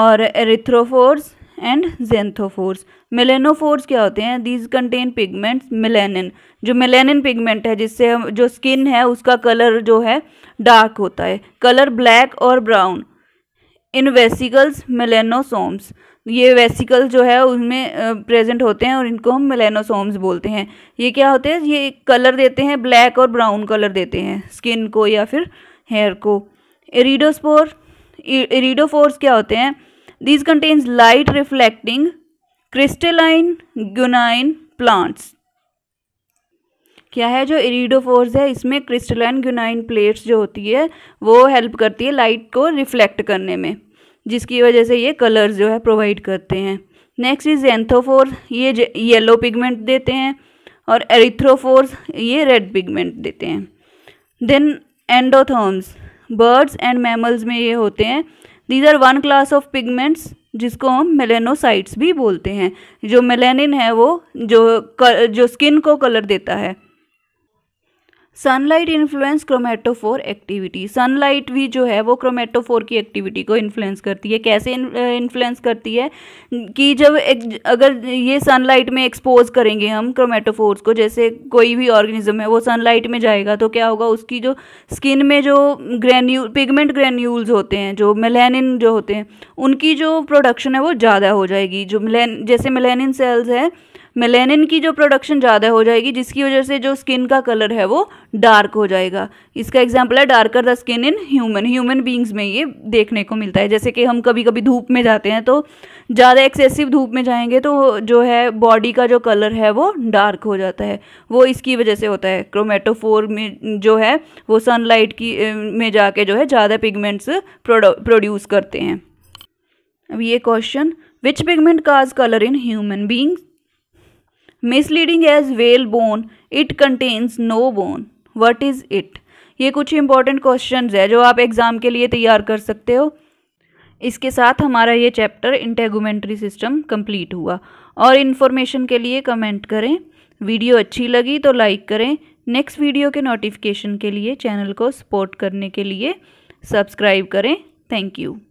और एरिथ्रोफोर्स एंड जेंथोफोर्स मेलेनोफोर्स क्या होते हैं दीज कंटेन पिगमेंट्स मिलेनिन जो मिलेनिन पिगमेंट है जिससे हम जो स्किन है उसका कलर जो है डार्क होता है कलर ब्लैक और ब्राउन इन वेसिकल्स मेलेनोसोम्स ये वेसिकल जो है उनमें प्रेजेंट होते हैं और इनको हम मेलेनोसोम्स बोलते हैं ये क्या होते हैं ये कलर देते हैं ब्लैक और ब्राउन कलर देते हैं स्किन को या फिर हेयर को एरिडोस्पोर एरिडोफोर्स क्या होते हैं these contains light reflecting crystalline guanine plants क्या है जो इरीडोफोर्स है इसमें क्रिस्टलाइन ग्यूनाइन प्लेट्स जो होती है वो हेल्प करती है लाइट को रिफ्लेक्ट करने में जिसकी वजह से ये कलर्स जो है प्रोवाइड करते हैं नेक्स्ट इज एंथोफोर ये येलो पिगमेंट देते हैं और एरिथ्रोफोर्स ये रेड पिगमेंट देते हैं then endotherms birds and mammals में ये होते हैं these are one class of pigments जिसको हम मेलेनोसाइट्स भी बोलते हैं जो मेलेनिन है वो जो कर, जो स्किन को कलर देता है sunlight influence chromatophore activity sunlight भी जो है वो क्रोमेटोफोर की एक्टिविटी को इन्फ्लुएंस करती है कैसे इन्फ्लुएंस करती है कि जब एक, अगर ये सनलाइट में एक्सपोज करेंगे हम क्रोमेटोफोर्स को जैसे कोई भी ऑर्गेनिज्म है वो सनलाइट में जाएगा तो क्या होगा उसकी जो स्किन में जो ग्रैन्यू पिगमेंट ग्रेन्यूल्स होते हैं जो मेलेनिन जो होते हैं उनकी जो प्रोडक्शन है वो ज़्यादा हो जाएगी जो मिलेन जैसे मेलेनिन सेल्स हैं मेलेनिन की जो प्रोडक्शन ज़्यादा हो जाएगी जिसकी वजह से जो स्किन का कलर है वो डार्क हो जाएगा इसका एग्जाम्पल है darker the skin in human human beings में ये देखने को मिलता है जैसे कि हम कभी कभी धूप में जाते हैं तो ज़्यादा एक्सेसिव धूप में जाएंगे तो जो है बॉडी का जो कलर है वो डार्क हो जाता है वो इसकी वजह से होता है क्रोमेटोफोर में जो है वो सनलाइट की में जाके जो है ज़्यादा पिगमेंट्स प्रोड्यूस करते हैं अब ये question which pigment cause colour in human beings misleading as whale bone it contains no bone what is it ये कुछ इंपॉर्टेंट क्वेश्चन है जो आप एग्ज़ाम के लिए तैयार कर सकते हो इसके साथ हमारा ये चैप्टर इंटेगूमेंट्री सिस्टम कंप्लीट हुआ और इन्फॉर्मेशन के लिए कमेंट करें वीडियो अच्छी लगी तो लाइक करें नेक्स्ट वीडियो के नोटिफिकेशन के लिए चैनल को सपोर्ट करने के लिए सब्सक्राइब करें थैंक यू